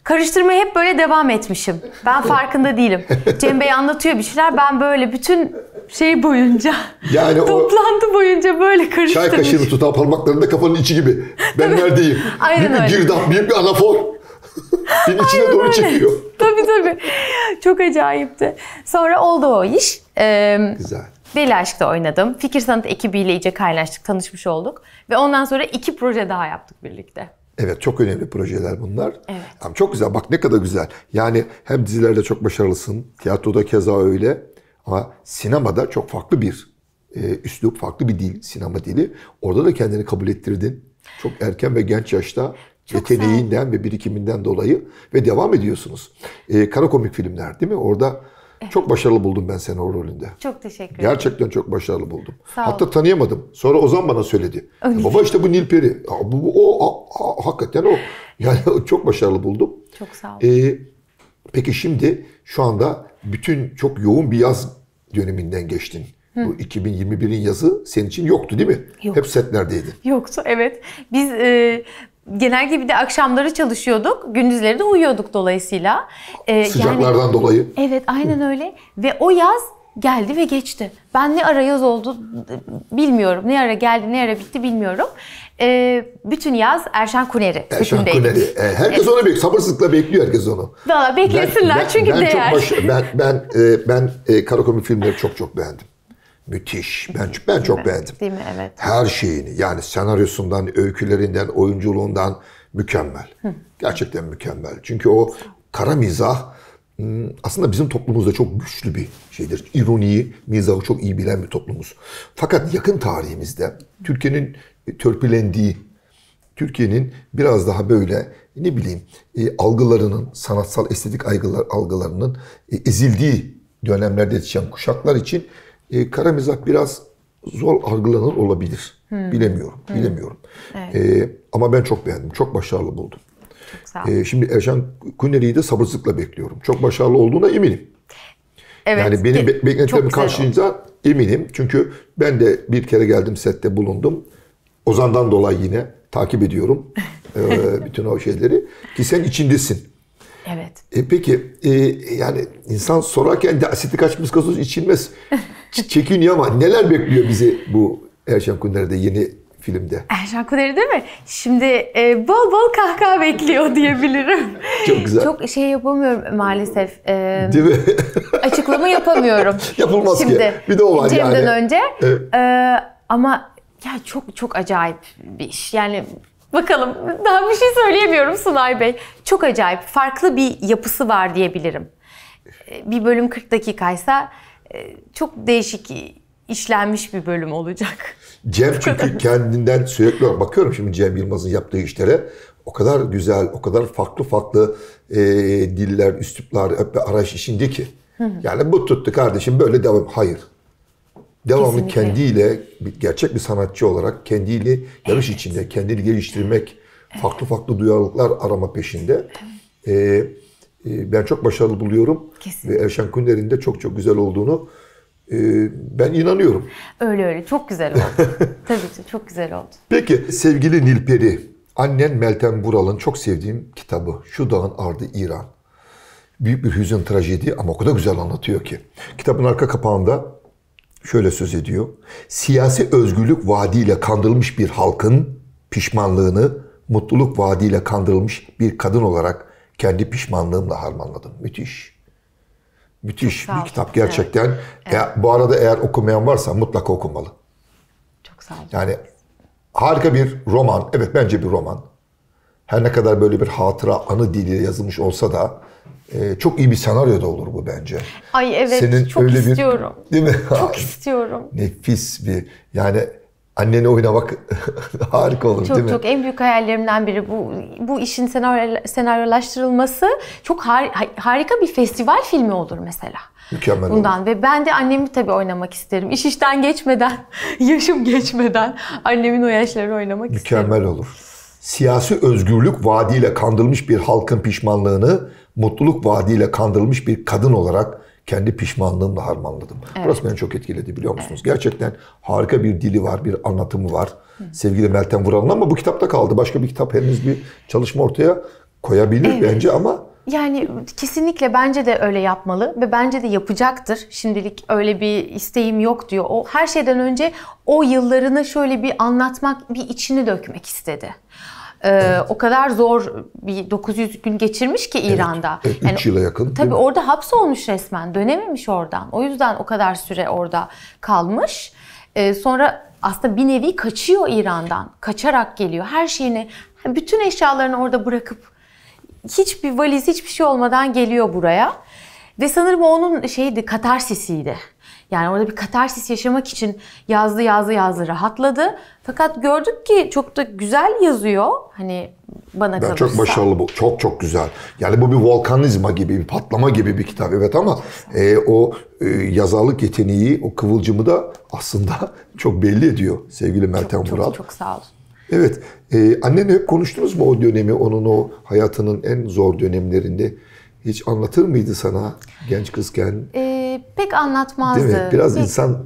karıştırmaya hep böyle devam etmişim. Ben farkında değilim. Cem Bey anlatıyor bir şeyler. Ben böyle bütün şey boyunca, yani toplantı boyunca böyle karıştırmış. Çay kaşığını tutan parmaklarında kafanın içi gibi. Ben neredeyim? Aynen bir, öyle. bir büyük bir anafor. Beni içine doğru öyle. çekiyor. tabii tabii. Çok acayipti. Sonra oldu o iş. Ee, Güzel. Deli Aşk'ta oynadım. Fikir Sanat ekibiyle iyice kaynaştık, tanışmış olduk. Ve ondan sonra iki proje daha yaptık birlikte. Evet çok önemli projeler bunlar. Evet. Yani çok güzel bak ne kadar güzel. Yani hem dizilerde çok başarılısın, tiyatroda keza öyle. Ama sinemada çok farklı bir e, üslup, farklı bir dil, sinema dili. Orada da kendini kabul ettirdin. Çok erken ve genç yaşta çok yeteneğinden ve birikiminden dolayı ve devam ediyorsunuz. E, kara komik filmler değil mi? Orada çok başarılı buldum ben seni o rolünde. Çok teşekkür ederim. Gerçekten çok başarılı buldum. Sağ Hatta tanıyamadım. Sonra Ozan bana söyledi. Öyle. Baba işte bu Nilperi. Bu, bu, o a, a, hakikaten o. Yani çok başarılı buldum. Çok sağ ol. Ee, peki şimdi şu anda bütün çok yoğun bir yaz döneminden geçtin. Hı. Bu 2021'in yazı senin için yoktu değil mi? Yok. Hep setlerdeydin. Yoksa evet. Biz e, Genelde bir de akşamları çalışıyorduk. Gündüzleri de uyuyorduk dolayısıyla. Ee, Sıcaklardan yani, dolayı. Evet aynen öyle. Ve o yaz geldi ve geçti. Ben ne ara yaz oldu bilmiyorum. Ne ara geldi ne ara bitti bilmiyorum. Ee, bütün yaz Erşen Kuneri. Erşen Kuneri. E, herkes onu bekliyor. Sabırsızlıkla bekliyor herkes onu. Valla beklesinler ben, ben, çünkü ben değer. Çok baş, ben ben, e, ben e, Karakomi filmleri çok çok beğendim. Müthiş. Ben, ben çok mi? beğendim. Değil mi? Evet. Her şeyini yani senaryosundan, öykülerinden, oyunculuğundan mükemmel. Gerçekten mükemmel. Çünkü o kara mizah hmm, aslında bizim toplumumuzda çok güçlü bir şeydir. İroniyi, mizahı çok iyi bilen bir toplumuz. Fakat yakın tarihimizde Türkiye'nin e, törpülendiği, Türkiye'nin biraz daha böyle ne bileyim e, algılarının, sanatsal estetik algılar, algılarının e, ezildiği dönemlerde yetişen kuşaklar için e, kara mizah biraz zor algılanır olabilir. Hmm. Bilemiyorum, hmm. bilemiyorum. Evet. E, ama ben çok beğendim, çok başarılı buldum. Çok e, şimdi Erşan Kuneri'yi de sabırsızlıkla bekliyorum. Çok başarılı olduğuna eminim. Evet, yani benim be- beklentilerimi karşılayınca eminim. Çünkü ben de bir kere geldim sette bulundum. Ozan'dan dolayı yine takip ediyorum. e, bütün o şeyleri. Ki sen içindesin. Evet. E peki e, yani insan sorarken de asitli kaçmış gazoz içilmez. Çekiniyor ama neler bekliyor bizi bu Erşan Kunder'de yeni filmde. Erşan Kuneri değil mi? Şimdi e, bol bol kahkaha bekliyor diyebilirim. Çok güzel. Çok şey yapamıyorum maalesef. E, değil mi? açıklama yapamıyorum. Yapılmaz Şimdi, ki. Bir de o var Cem'den yani. önce. Evet. E, ama ya çok çok acayip bir iş. Yani Bakalım daha bir şey söyleyemiyorum Sunay Bey. Çok acayip farklı bir yapısı var diyebilirim. Ee, bir bölüm 40 dakikaysa e, çok değişik işlenmiş bir bölüm olacak. Cem çünkü kendinden sürekli bakıyorum şimdi Cem Yılmaz'ın yaptığı işlere. O kadar güzel, o kadar farklı farklı e, diller, üsluplar, araç işindi ki. Yani bu tuttu kardeşim böyle devam. Hayır devamlı Kesinlikle. kendiyle gerçek bir sanatçı olarak kendiyle yarış evet. içinde kendini geliştirmek, farklı farklı duyarlılıklar arama peşinde. Ee, e, ben çok başarılı buluyorum Kesinlikle. ve Erşen Künder'in de çok çok güzel olduğunu e, ben inanıyorum. Öyle öyle çok güzel oldu. Tabii ki çok güzel oldu. Peki sevgili Nilperi, annen Meltem Bural'ın çok sevdiğim kitabı Şu Dağın Ardı İran. Büyük bir hüzün trajedi ama o kadar güzel anlatıyor ki. Kitabın arka kapağında şöyle söz ediyor. Siyasi özgürlük vaadiyle kandırılmış bir halkın pişmanlığını mutluluk vaadiyle kandırılmış bir kadın olarak kendi pişmanlığımla harmanladım. Müthiş. Müthiş bir kitap gerçekten. Evet. Evet. E, bu arada eğer okumayan varsa mutlaka okumalı. Çok sağ olun. Yani harika bir roman. Evet bence bir roman. Her ne kadar böyle bir hatıra, anı diliyle yazılmış olsa da e, çok iyi bir senaryo da olur bu bence. Ay evet Senin çok öyle istiyorum. Bir, değil mi? Çok istiyorum. Nefis bir yani anneni oynamak harika olur çok, değil mi? Çok çok en büyük hayallerimden biri bu bu işin senaryo, senaryolaştırılması çok har, harika bir festival filmi olur mesela. Mükemmel Bundan olur. ve ben de annemi tabii oynamak isterim. İş işten geçmeden, yaşım geçmeden annemin o yaşları oynamak Mükemmel isterim. Mükemmel olur. Siyasi özgürlük vaadiyle kandılmış bir halkın pişmanlığını mutluluk vaadiyle kandırılmış bir kadın olarak kendi pişmanlığımla harmanladım. Evet. Burası beni çok etkiledi biliyor musunuz? Evet. Gerçekten harika bir dili var, bir anlatımı var. Hı. Sevgili Meltem Vural'ın ama bu kitapta kaldı. Başka bir kitap henüz bir çalışma ortaya koyabilir evet. bence ama yani kesinlikle bence de öyle yapmalı ve bence de yapacaktır. Şimdilik öyle bir isteğim yok diyor. O her şeyden önce o yıllarını şöyle bir anlatmak, bir içini dökmek istedi. Ee, evet. o kadar zor bir 900 gün geçirmiş ki İran'da. Evet. yani, yıla yakın. Tabii orada hapsolmuş resmen. Dönememiş oradan. O yüzden o kadar süre orada kalmış. E, sonra aslında bir nevi kaçıyor İran'dan. Kaçarak geliyor. Her şeyini, bütün eşyalarını orada bırakıp hiçbir valiz, hiçbir şey olmadan geliyor buraya. Ve sanırım onun şeydi, katarsisiydi. Yani orada bir katarsis yaşamak için yazdı yazdı yazdı rahatladı. Fakat gördük ki çok da güzel yazıyor. Hani bana ben kalırsa. Çok başarılı bu. Çok çok güzel. Yani bu bir volkanizma gibi, bir patlama gibi bir kitap evet ama e, o e, yazarlık yeteneği, o kıvılcımı da aslında çok belli ediyor sevgili Meltem çok, Vural. Çok, çok sağ olun. Evet. E, annenle konuştunuz mu o dönemi, onun o hayatının en zor dönemlerinde? hiç anlatır mıydı sana genç kızken? Ee, pek anlatmazdı. Değil mi? Biraz pek... insan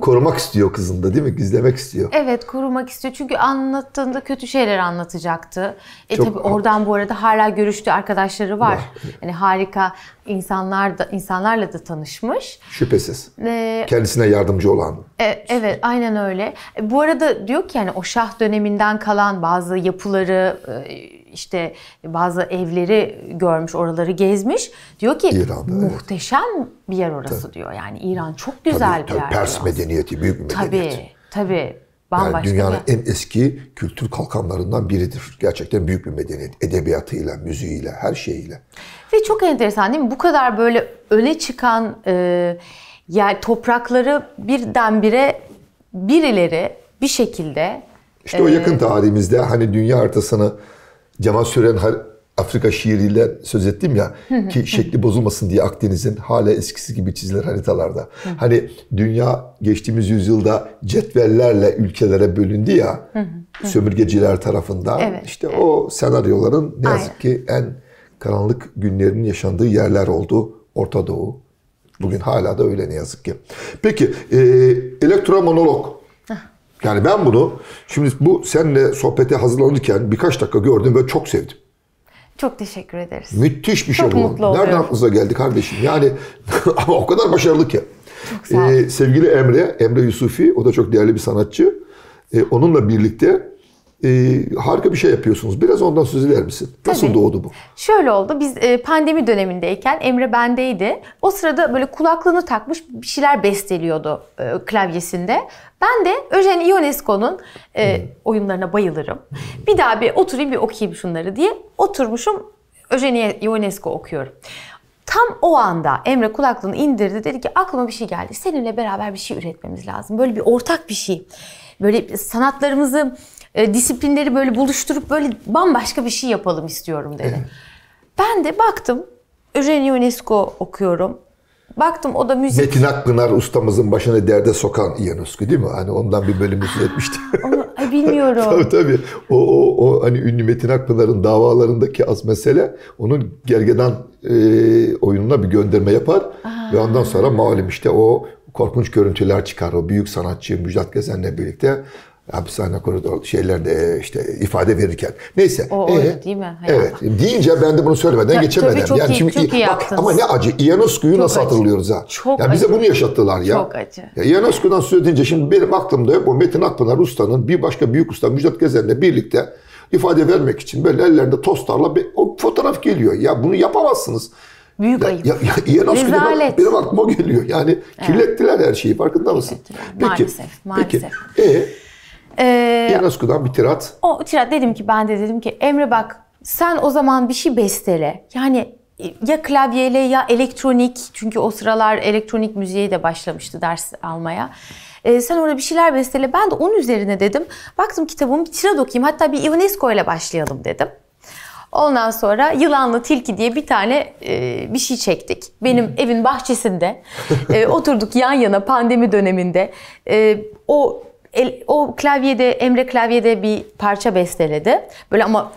korumak istiyor kızında değil mi? Gizlemek istiyor. Evet korumak istiyor. Çünkü anlattığında kötü şeyler anlatacaktı. E Çok... tabii oradan bu arada hala görüştüğü arkadaşları var. var. Yani harika insanlar da, insanlarla da tanışmış. Şüphesiz. Ee, Kendisine yardımcı olan. E, evet aynen öyle. E, bu arada diyor ki yani o şah döneminden kalan bazı yapıları e, işte bazı evleri görmüş, oraları gezmiş. Diyor ki İran'da, muhteşem evet. bir yer orası tabii. diyor. Yani İran çok güzel tabii, bir tabii, yer. Pers diyor. medeniyeti büyük bir medeniyet. Tabii, tabii. yani dünyanın en eski kültür kalkanlarından biridir. Gerçekten büyük bir medeniyet. Edebiyatıyla, müziğiyle, her şeyiyle. Ve çok enteresan değil mi? Bu kadar böyle öne çıkan e, yer, toprakları birdenbire birileri bir şekilde... İşte e, o yakın tarihimizde hani dünya haritasını Cemal Süren Afrika şiiriyle söz ettim ya ki şekli bozulmasın diye Akdeniz'in hala eskisi gibi çizilir haritalarda. hani dünya geçtiğimiz yüzyılda cetvellerle ülkelere bölündü ya sömürgeciler tarafından. Evet, işte evet. o senaryoların ne yazık Aynen. ki en karanlık günlerinin yaşandığı yerler oldu Orta Doğu. Bugün hala da öyle ne yazık ki. Peki e, elektromonolog yani ben bunu şimdi bu senle sohbete hazırlanırken birkaç dakika gördüm ve çok sevdim. Çok teşekkür ederiz. Müthiş bir çok şey bu. Nereden oluyorum. aklınıza geldi kardeşim? Yani ama o kadar başarılı ki. Çok sağ Ee, sevgili Emre, Emre Yusufi o da çok değerli bir sanatçı. Ee, onunla birlikte e, harika bir şey yapıyorsunuz. Biraz ondan söz eder misin? Nasıl Tabii. doğdu bu? Şöyle oldu. Biz e, pandemi dönemindeyken Emre bendeydi. O sırada böyle kulaklığını takmış bir şeyler besteliyordu e, klavyesinde. Ben de Eugene Ionesco'nun e, oyunlarına bayılırım. Bir daha bir oturayım bir okuyayım şunları diye oturmuşum Eugene Ionesco okuyorum. Tam o anda Emre kulaklığını indirdi dedi ki aklıma bir şey geldi. Seninle beraber bir şey üretmemiz lazım. Böyle bir ortak bir şey. Böyle sanatlarımızı, e, disiplinleri böyle buluşturup böyle bambaşka bir şey yapalım istiyorum dedi. ben de baktım Eugene Ionesco okuyorum. Baktım o da müzik. Metin Akpınar ustamızın başını derde sokan Ian değil mi? Hani ondan bir bölüm etmişti. bilmiyorum. tabii tabii. O, o, o hani ünlü Metin Akpınar'ın davalarındaki az mesele onun Gergedan e, oyununa bir gönderme yapar. Aa. Ve ondan sonra malum işte o korkunç görüntüler çıkar. O büyük sanatçı Müjdat Gezen'le birlikte hapishane koridor şeylerde e, işte ifade verirken. Neyse. O e, ee, oydu değil mi? Hayal. Evet. Deyince ben de bunu söylemeden Ta, geçemedim. Tabii çok yani iyi, şimdi çok iyi bak, ama ne acı. Ionescu'yu nasıl acı. hatırlıyoruz ha? Çok ya acı. bize bunu yaşattılar ya. Çok acı. Ya Ionescu'dan söz edince şimdi benim aklımda hep o Metin Akpınar Usta'nın bir başka büyük usta Müjdat Gezen'le birlikte ifade vermek için böyle ellerinde tostlarla bir, o fotoğraf geliyor. Ya bunu yapamazsınız. Büyük ya, ayıp. Ya, ya, Ionescu'da bak, benim aklıma geliyor. Yani evet. kirlettiler her şeyi farkında mısın? Evet, peki, maalesef. Maalesef. Peki. E, ee, Ionescu'dan bir tirat. O tirat dedim ki ben de dedim ki Emre bak sen o zaman bir şey bestele. Yani ya klavyeyle ya elektronik çünkü o sıralar elektronik müziğe de başlamıştı ders almaya. Ee, sen orada bir şeyler bestele. Ben de onun üzerine dedim. Baktım kitabım bir tirat okuyayım. Hatta bir Ionesco ile başlayalım dedim. Ondan sonra yılanlı tilki diye bir tane e, bir şey çektik. Benim evin bahçesinde e, oturduk yan yana pandemi döneminde. E, o El, o klavyede, Emre klavyede bir parça besteledi. Böyle ama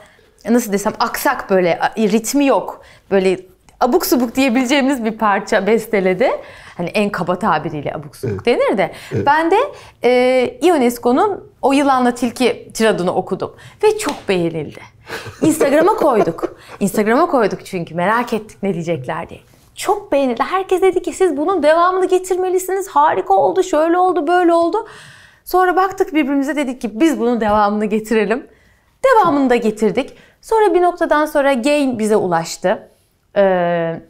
nasıl desem aksak böyle ritmi yok. Böyle abuk subuk diyebileceğimiz bir parça besteledi. Hani en kaba tabiriyle abuk subuk evet. denir de. Evet. Ben de e, Ionesco'nun O Yılanla Tilki tiradını okudum. Ve çok beğenildi. Instagram'a koyduk. Instagram'a koyduk çünkü merak ettik ne diyecekler diye. Çok beğenildi. Herkes dedi ki siz bunun devamını getirmelisiniz. Harika oldu, şöyle oldu, böyle oldu. Sonra baktık birbirimize dedik ki biz bunun devamını getirelim. Devamını da getirdik. Sonra bir noktadan sonra Gain bize ulaştı. Ee,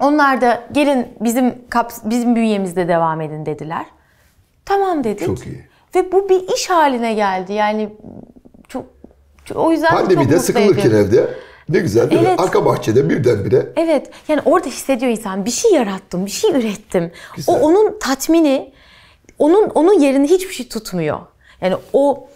onlar da gelin bizim kaps bizim bünyemizde devam edin dediler. Tamam dedik. Çok iyi. Ve bu bir iş haline geldi. Yani çok, çok o yüzden Pandemide çok sıkılırken evde ne güzel değil evet. mi? Arka bahçede birdenbire. Evet. Yani orada hissediyor insan bir şey yarattım, bir şey ürettim. Güzel. O onun tatmini, onun onun yerini hiçbir şey tutmuyor. Yani o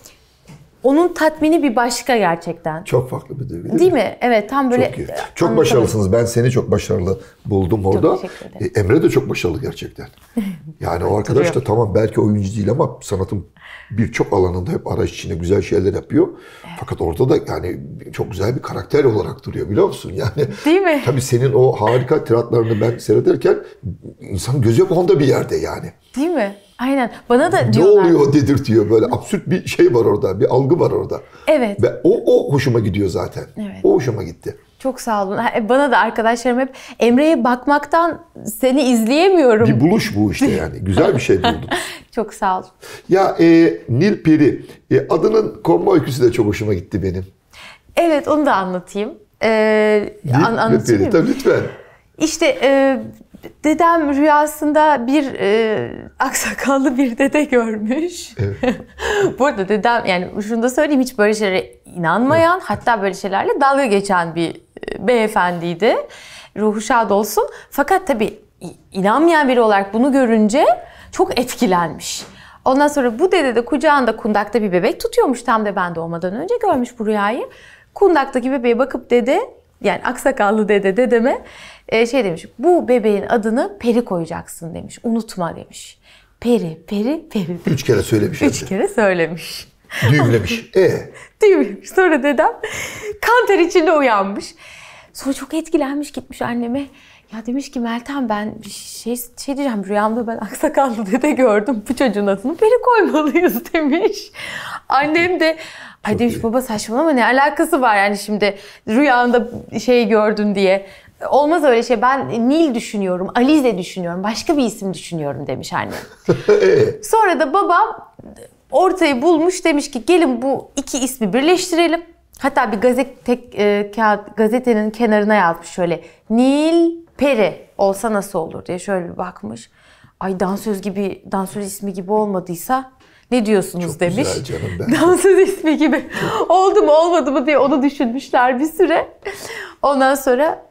onun tatmini bir başka gerçekten. Çok farklı bir duygu değil, değil mi? mi? Evet tam böyle. E, çok, iyi. çok başarılısınız. Ben seni çok başarılı buldum çok orada. E, Emre de çok başarılı gerçekten. Yani o arkadaş da tamam belki oyuncu değil ama sanatın birçok alanında hep araç içinde güzel şeyler yapıyor. Evet. Fakat orada da yani çok güzel bir karakter olarak duruyor biliyor musun? Yani Değil mi? Tabii senin o harika tiratlarını ben seyrederken insan gözü hep onda bir yerde yani. Değil mi? Aynen. Bana da diyorlar. Ne oluyor dedirtiyor böyle absürt bir şey var orada, bir algı var orada. Evet. Ve o o hoşuma gidiyor zaten. Evet. O hoşuma gitti. Çok sağ olun. E, bana da arkadaşlarım hep Emre'ye bakmaktan seni izleyemiyorum. Bir buluş bu işte yani. Güzel bir şey buldum. çok sağ olun. Ya e, Nil Peri. E, adının konma öyküsü de çok hoşuma gitti benim. Evet onu da anlatayım. Ee, Nil an, anlatayım Peri. Tabii lütfen. İşte e, dedem rüyasında bir e, aksakallı bir dede görmüş. Evet. Bu arada dedem yani şunu da söyleyeyim hiç böyle şeylere inanmayan evet. hatta böyle şeylerle dalga geçen bir beyefendiydi. Ruhu şad olsun. Fakat tabii inanmayan biri olarak bunu görünce çok etkilenmiş. Ondan sonra bu dede de kucağında kundakta bir bebek tutuyormuş. Tam da ben doğmadan önce görmüş bu rüyayı. Kundaktaki bebeğe bakıp dede yani aksakallı dede dedeme e, şey demiş. Bu bebeğin adını Peri koyacaksın demiş. Unutma demiş. Peri, peri, peri. Demiş. Üç kere söylemiş. Üç önce. kere söylemiş. Düğümlemiş. Ee? Düğümlemiş. Sonra dedem kan ter içinde uyanmış. Sonra çok etkilenmiş gitmiş anneme. Ya demiş ki Meltem ben şey, şey diyeceğim rüyamda ben aksakallı dede gördüm. Bu çocuğun adını beni koymalıyız demiş. Annem de ay demiş iyi. baba saçmalama ne alakası var yani şimdi rüyanda şey gördün diye. Olmaz öyle şey. Ben Nil düşünüyorum, Alize düşünüyorum, başka bir isim düşünüyorum demiş annem. Sonra da babam ortayı bulmuş demiş ki gelin bu iki ismi birleştirelim. Hatta bir gazete, e, kağıt, gazetenin kenarına yazmış şöyle. Nil Peri olsa nasıl olur diye şöyle bir bakmış. Ay dansöz gibi, dansöz ismi gibi olmadıysa ne diyorsunuz Çok demiş. Dansöz ismi gibi oldu mu olmadı mı diye onu düşünmüşler bir süre. Ondan sonra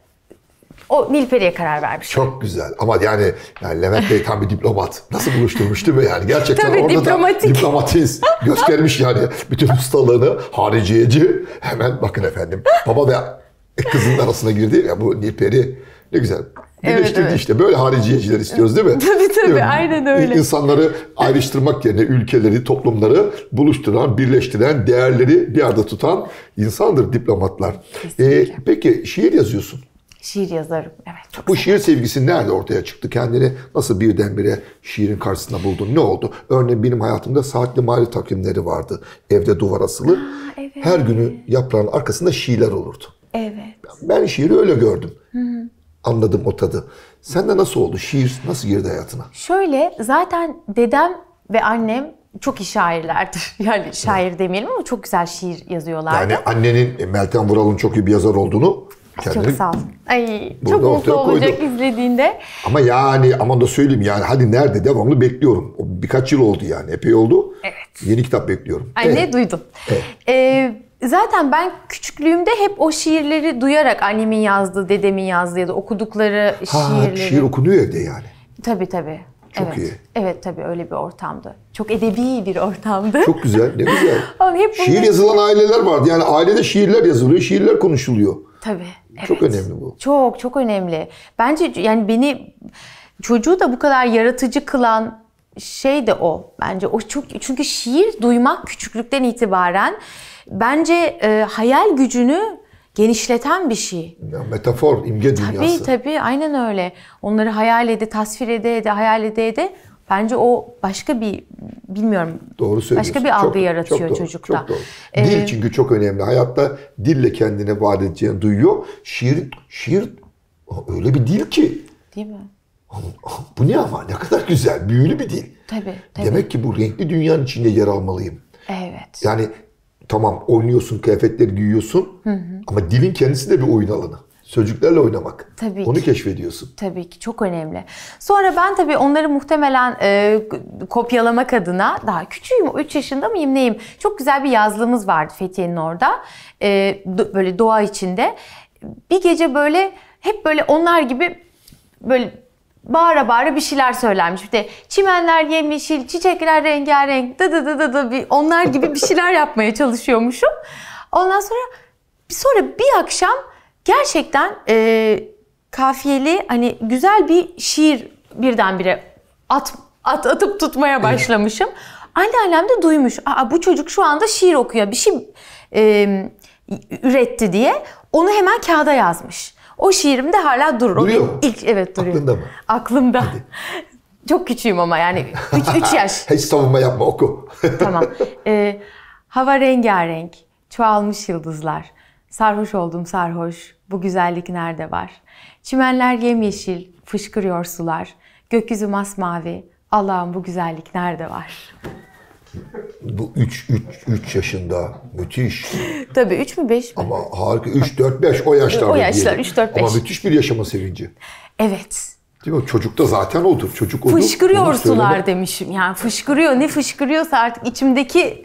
o Nilperi'ye karar vermiş. Çok güzel. Ama yani, yani Levent Bey tam bir diplomat. Nasıl buluşturmuş değil mi? Yani gerçekten Tabii, orada diplomatik. da diplomatiz. Göstermiş yani bütün ustalığını hariciyeci. Hemen bakın efendim. Baba ve kızının arasına girdi. Ya bu Nilperi ne güzel. Birleştirdi evet, evet. işte. Böyle hariciyeciler istiyoruz değil mi? Tabii tabii mi? aynen öyle. İnsanları ayrıştırmak yerine ülkeleri, toplumları buluşturan, birleştiren, değerleri bir arada tutan insandır diplomatlar. Ee, peki şiir yazıyorsun şiir yazarım. Evet. Çok Bu şiir sevgisi nerede ortaya çıktı? Kendini nasıl birdenbire şiirin karşısında buldun? Ne oldu? Örneğin benim hayatımda saatli mali takvimleri vardı. Evde duvar asılı. Aa, evet. Her günü yaprağın arkasında şiirler olurdu. Evet. Ben şiiri öyle gördüm. Hı -hı. Anladım o tadı. Sen de nasıl oldu? Şiir nasıl girdi hayatına? Şöyle zaten dedem ve annem çok iyi şairlerdir. Yani şair evet. demeyelim ama çok güzel şiir yazıyorlardı. Yani annenin Meltem Vural'ın çok iyi bir yazar olduğunu Kendini çok sağ ol. Ay çok mutlu olacak koydu. izlediğinde. Ama yani ama da söyleyeyim yani hadi nerede devamlı bekliyorum. O birkaç yıl oldu yani epey oldu. Evet. Yeni kitap bekliyorum. Ay evet. ne duydum. Evet. Ee, Zaten ben küçüklüğümde hep o şiirleri duyarak annemin yazdığı, dedemin yazdığı ya da okudukları ha, şiirleri. Şiir okunuyor evde yani. Tabii tabii. Çok evet. iyi. Evet tabii öyle bir ortamdı. Çok edebi bir ortamdı. Çok güzel, ne güzel. hep Şiir yazılan aileler vardı. Yani ailede şiirler yazılıyor, şiirler konuşuluyor. Tabii. Çok önemli bu. Çok çok önemli. Bence yani beni çocuğu da bu kadar yaratıcı kılan şey de o bence. O çok çünkü şiir duymak küçüklükten itibaren bence e, hayal gücünü genişleten bir şey. Ya metafor, imge tabii, dünyası. Tabii tabii aynen öyle. Onları hayal ede, tasvir ede ede, hayal ede ede Bence o başka bir bilmiyorum. Doğru söylüyorsun. Başka bir algı çok, yaratıyor çok doğru, çocukta. Çok doğru. Ee, Dil çünkü çok önemli. Hayatta dille kendine vaat edeceğini duyuyor. Şiir şiir öyle bir dil ki. Değil mi? Bu ne ama ne kadar güzel, büyülü bir dil. Tabii, tabii. Demek ki bu renkli dünyanın içinde yer almalıyım. Evet. Yani tamam oynuyorsun, kıyafetleri giyiyorsun hı hı. ama dilin kendisi de bir oyun alanı sözcüklerle oynamak. Tabii Onu keşfediyorsun. Tabii ki çok önemli. Sonra ben tabii onları muhtemelen e, kopyalamak adına daha küçüğüm 3 yaşında mıyım neyim çok güzel bir yazlığımız vardı Fethiye'nin orada. E, böyle doğa içinde. Bir gece böyle hep böyle onlar gibi böyle bağıra bağıra bir şeyler söylermiş. Bir de çimenler yemyeşil, çiçekler rengarenk, dı da da da da bir onlar gibi bir şeyler yapmaya çalışıyormuşum. Ondan sonra sonra bir akşam Gerçekten e, kafiyeli hani güzel bir şiir birdenbire at, at atıp tutmaya başlamışım. Anneannem de duymuş. Aa, bu çocuk şu anda şiir okuyor. Bir şey e, üretti diye. Onu hemen kağıda yazmış. O şiirim de hala durur. Duruyor mu? İlk, evet duruyor. Aklında mı? Aklımda. Hadi. Çok küçüğüm ama yani 3 yaş. Hiç savunma yapma oku. tamam. Ee, hava rengarenk, çoğalmış yıldızlar. Sarhoş oldum sarhoş, bu güzellik nerede var? Çimenler yemyeşil, fışkırıyor sular, gökyüzü masmavi, Allah'ım bu güzellik nerede var? Bu 3 3 3 yaşında müthiş. Tabii 3 mü 5 mi? Ama harika 3 4 5 o yaşlar. O yaşlar 3 4 5. Ama müthiş bir yaşama sevinci. Evet. Değil mi? Çocukta zaten odur. Çocuk odur. Fışkırıyor sular demişim. Yani fışkırıyor. Ne fışkırıyorsa artık içimdeki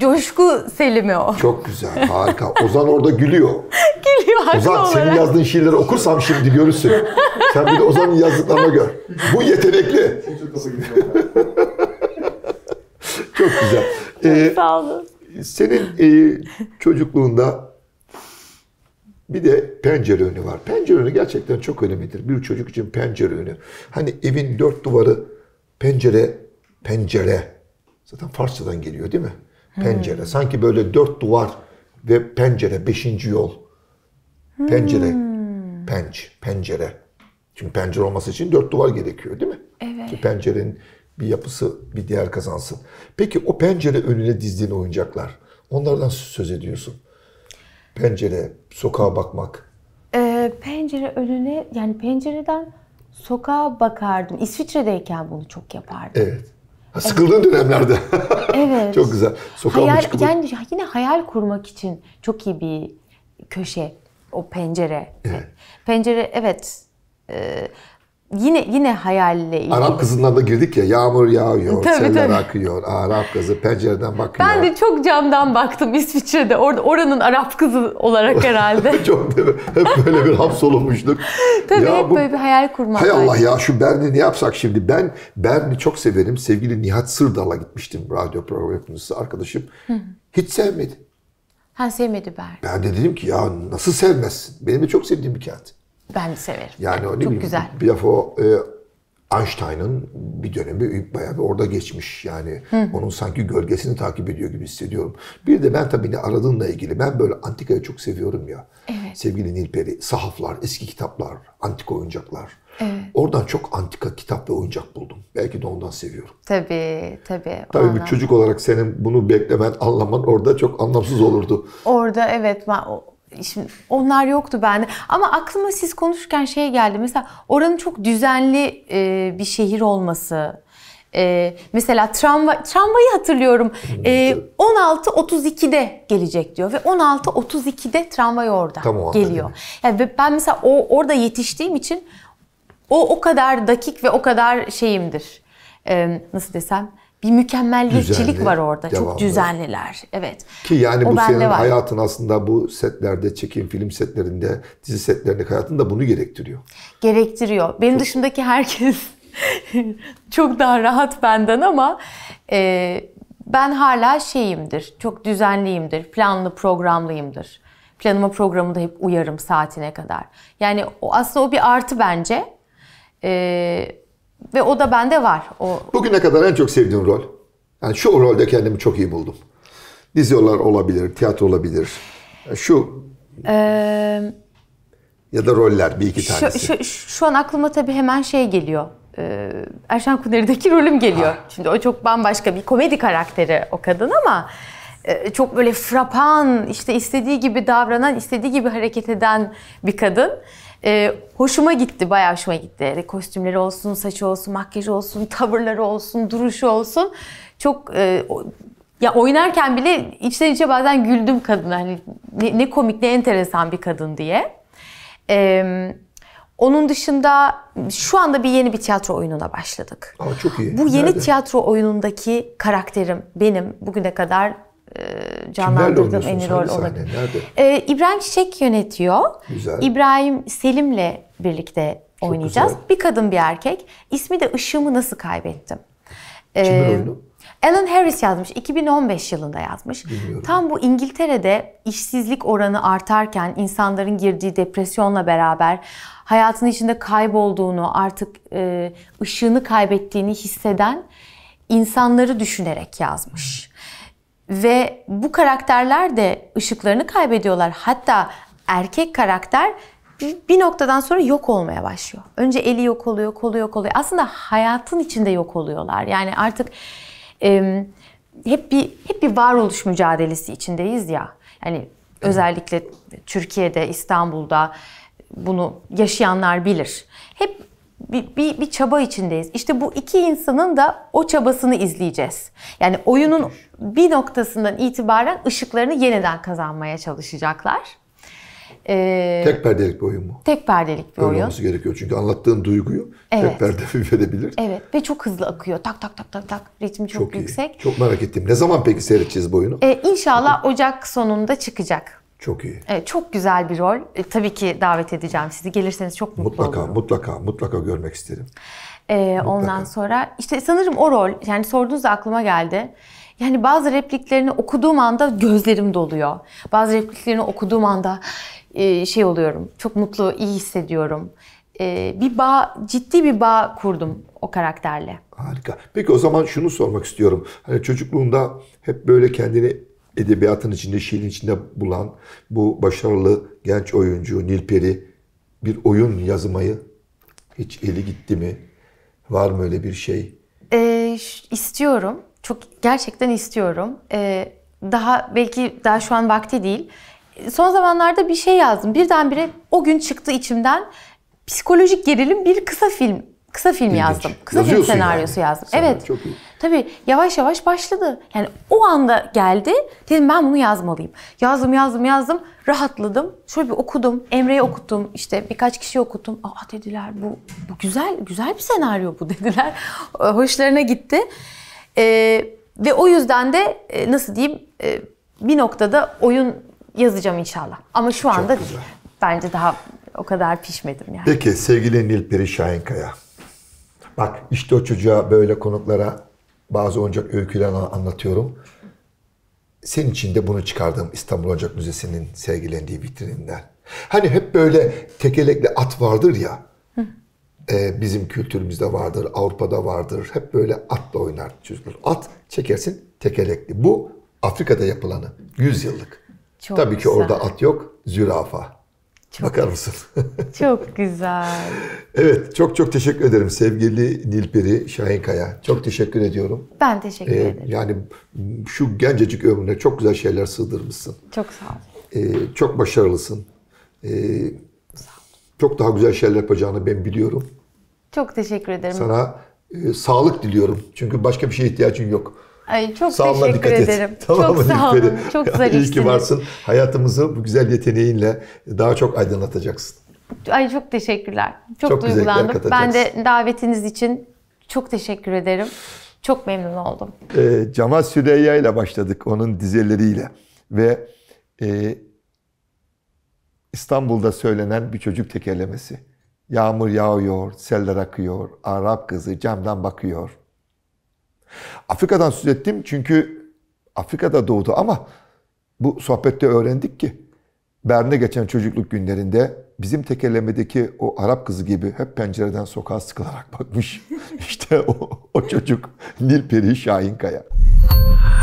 Coşku Selim'i o. Çok güzel, harika. Ozan orada gülüyor. gülüyor haklı Ozan olarak. senin yazdığın şiirleri okursam şimdi görürsün. Sen bir de Ozan'ın yazdıklarına gör. Bu yetenekli. Çok güzel. Çok ee, sağ olun. Senin e, çocukluğunda bir de pencere önü var. Pencere önü gerçekten çok önemlidir. Bir çocuk için pencere önü. Hani evin dört duvarı pencere, pencere. Zaten Farsçadan geliyor değil mi? pencere. Hmm. Sanki böyle dört duvar ve pencere, beşinci yol. Pencere, hmm. penç, pencere. Çünkü pencere olması için dört duvar gerekiyor değil mi? Evet. Ki pencerenin bir yapısı bir değer kazansın. Peki o pencere önüne dizdiğin oyuncaklar, onlardan söz ediyorsun. Pencere, sokağa bakmak. Ee, pencere önüne, yani pencereden sokağa bakardım. İsviçre'deyken bunu çok yapardım. Evet. Sıkıldığın evet. dönemlerde. evet. çok güzel. Sokağa hayal, çıkıp... yani yine hayal kurmak için çok iyi bir köşe o pencere. Evet. Pencere evet. Ee, yine yine hayalle ilgili. Arap kızından da girdik ya yağmur yağıyor, tabii, seller tabii. akıyor, Arap kızı pencereden bakıyor. Ben de çok camdan baktım İsviçre'de. Orada oranın Arap kızı olarak herhalde. çok değil mi? Hep böyle bir hapsolmuştuk. tabii ya, hep bu... böyle bir hayal kurmak. Hay Allah ya şu Bern'i ne yapsak şimdi? Ben Bern'i çok severim. Sevgili Nihat Sırdal'a gitmiştim radyo programı arkadaşım. Hiç sevmedi. Ha sevmedi Bern. Ben de dedim ki ya nasıl sevmezsin? Benim de çok sevdiğim bir kent. Ben severim. Yani o ne Çok bileyim, güzel. Bir defa o e, Einstein'ın bir dönemi bayağı bir orada geçmiş yani. Hı. Onun sanki gölgesini takip ediyor gibi hissediyorum. Bir de ben tabii ne aradığınla ilgili ben böyle antikayı çok seviyorum ya. Evet. Sevgili Nilperi, sahaflar, eski kitaplar, antik oyuncaklar. Evet. Oradan çok antika kitap ve oyuncak buldum. Belki de ondan seviyorum. Tabii, tabii. Tabii bir çocuk olarak senin bunu beklemen, anlaman orada çok anlamsız olurdu. Orada evet, ben Şimdi onlar yoktu bende. Ama aklıma siz konuşurken şey geldi. Mesela oranın çok düzenli e, bir şehir olması. E, mesela tramva, tramvayı hatırlıyorum. E, 16.32'de gelecek diyor ve 16.32'de tramvay orada Tam geliyor. Yani ben mesela o orada yetiştiğim için o o kadar dakik ve o kadar şeyimdir. E, nasıl desem? bir mükemmelliyetçilik Düzenli, var orada. Devamlı. Çok düzenliler. Evet. Ki yani o bu senin hayatın aslında bu setlerde, çekim film setlerinde, dizi setlerinde hayatın da bunu gerektiriyor. Gerektiriyor. Benim Çok... dışımdaki herkes çok daha rahat benden ama e, ben hala şeyimdir, çok düzenliyimdir, planlı programlıyımdır. Planıma programı da hep uyarım saatine kadar. Yani o, aslında o bir artı bence. E, ve o da bende var. O... Bugüne kadar en çok sevdiğim rol? Yani şu rolde kendimi çok iyi buldum. Dizi olabilir, tiyatro olabilir. Şu... Ee... Ya da roller bir iki tanesi. Şu, şu, şu an aklıma tabii hemen şey geliyor. Ee, Erşen Kuneri'deki rolüm geliyor. Ha. Ah. Şimdi o çok bambaşka bir komedi karakteri o kadın ama e, çok böyle frapan, işte istediği gibi davranan, istediği gibi hareket eden bir kadın. E, hoşuma gitti, bayağı hoşuma gitti. Hani kostümleri olsun, saçı olsun, makyajı olsun, tavırları olsun, duruşu olsun. Çok e, ya oynarken bile içten içe bazen güldüm kadın. Hani ne, ne komik, ne enteresan bir kadın diye. Eee onun dışında şu anda bir yeni bir tiyatro oyununa başladık. Aa, çok iyi. Bu yeni Nerede? tiyatro oyunundaki karakterim benim bugüne kadar e, canlandırdığım en iyi rol olabilir. Ee, İbrahim Çiçek yönetiyor. Güzel. İbrahim Selim'le birlikte Çok oynayacağız. Güzel. Bir kadın bir erkek. İsmi de Işığımı Nasıl Kaybettim. Ee, Kimin Alan Harris yazmış. 2015 yılında yazmış. Bilmiyorum. Tam bu İngiltere'de işsizlik oranı artarken insanların girdiği depresyonla beraber hayatının içinde kaybolduğunu, artık e, ışığını kaybettiğini hisseden insanları düşünerek yazmış. Ve bu karakterler de ışıklarını kaybediyorlar. Hatta erkek karakter bir noktadan sonra yok olmaya başlıyor. Önce eli yok oluyor, kolu yok oluyor. Aslında hayatın içinde yok oluyorlar. Yani artık e, hep bir hep bir varoluş mücadelesi içindeyiz ya. Yani özellikle Türkiye'de, İstanbul'da bunu yaşayanlar bilir. Hep bir, bir, bir çaba içindeyiz. İşte bu iki insanın da o çabasını izleyeceğiz. Yani oyunun bir noktasından itibaren ışıklarını yeniden kazanmaya çalışacaklar. Ee, tek perdelik bir oyun mu? Tek perdelik bir Öyle oyun. olması gerekiyor çünkü anlattığın duyguyu evet. tek perde verebilir. Evet ve çok hızlı akıyor. Tak tak tak tak tak ritmi çok, çok yüksek. Iyi. Çok merak ettim. Ne zaman peki seyredeceğiz bu oyunu? Ee, inşallah Ocak sonunda çıkacak. Çok iyi. Evet, çok güzel bir rol. E, tabii ki davet edeceğim sizi. Gelirseniz çok mutlu mutlaka, olurum. Mutlaka, mutlaka, mutlaka görmek isterim. Ee, mutlaka. ondan sonra işte sanırım o rol, yani sorduğunuz aklıma geldi. Yani bazı repliklerini okuduğum anda gözlerim doluyor. Bazı repliklerini okuduğum anda e, şey oluyorum, çok mutlu, iyi hissediyorum. E, bir bağ, ciddi bir bağ kurdum o karakterle. Harika. Peki o zaman şunu sormak istiyorum. Hani çocukluğunda hep böyle kendini edebiyatın içinde, şiirin içinde bulan bu başarılı genç oyuncu Nilperi bir oyun yazmayı hiç eli gitti mi? Var mı öyle bir şey? Ee, istiyorum. Çok gerçekten istiyorum. Ee, daha belki daha şu an vakti değil. Son zamanlarda bir şey yazdım. Birdenbire o gün çıktı içimden psikolojik gerilim bir kısa film Kısa film İlginç. yazdım. Kısa Yazıyorsun film senaryosu yani. yazdım. Sen evet. Çok iyi. Tabii yavaş yavaş başladı. Yani o anda geldi. Dedim ben bunu yazmalıyım. Yazdım yazdım yazdım. Rahatladım. Şöyle bir okudum. Emre'ye okuttum. İşte birkaç kişi okuttum. Aa dediler bu, bu güzel güzel bir senaryo bu dediler. Ee, hoşlarına gitti. Ee, ve o yüzden de e, nasıl diyeyim e, bir noktada oyun yazacağım inşallah. Ama şu anda değil. Bence daha o kadar pişmedim yani. Peki sevgili Nilperi Şahinkaya. Bak işte o çocuğa böyle konuklara bazı oyuncak öyküler anlatıyorum. Senin için de bunu çıkardım İstanbul Oyuncak Müzesi'nin sergilendiği vitrininden. Hani hep böyle tekelekli at vardır ya. E, bizim kültürümüzde vardır, Avrupa'da vardır. Hep böyle atla oynar çocuklar. At çekersin tekelekli. Bu Afrika'da yapılanı. 100 yıllık. Çok Tabii güzel. ki orada at yok, zürafa. Çok, Bakar mısın? çok güzel. evet, çok çok teşekkür ederim sevgili Nilperi Kaya. Çok teşekkür ediyorum. Ben teşekkür ee, ederim. Yani şu gencecik ömrüne çok güzel şeyler sığdırmışsın. Çok sağ ol. Ee, çok başarılısın. Ee, Çok daha güzel şeyler yapacağını ben biliyorum. Çok teşekkür ederim. Sana e, sağlık diliyorum. Çünkü başka bir şeye ihtiyacın yok. Ay çok Sağoluna teşekkür dikkat ederim. Et. Tamam çok sağ olun. Çok zarifsiniz. İyi ki varsın. Hayatımızı bu güzel yeteneğinle daha çok aydınlatacaksın. Ay çok teşekkürler. Çok, çok duygulandım. Ben de davetiniz için çok teşekkür ederim. Çok memnun oldum. E, Cemal Süreyya ile başladık onun dizeleriyle ve e, İstanbul'da söylenen bir çocuk tekerlemesi. Yağmur yağıyor, seller akıyor, Arap kızı camdan bakıyor. Afrika'dan söz ettim çünkü Afrika'da doğdu ama bu sohbette öğrendik ki Berne geçen çocukluk günlerinde bizim tekerlemedeki o Arap kızı gibi hep pencereden sokağa sıkılarak bakmış. işte o, o çocuk Nilperi Şahinkaya.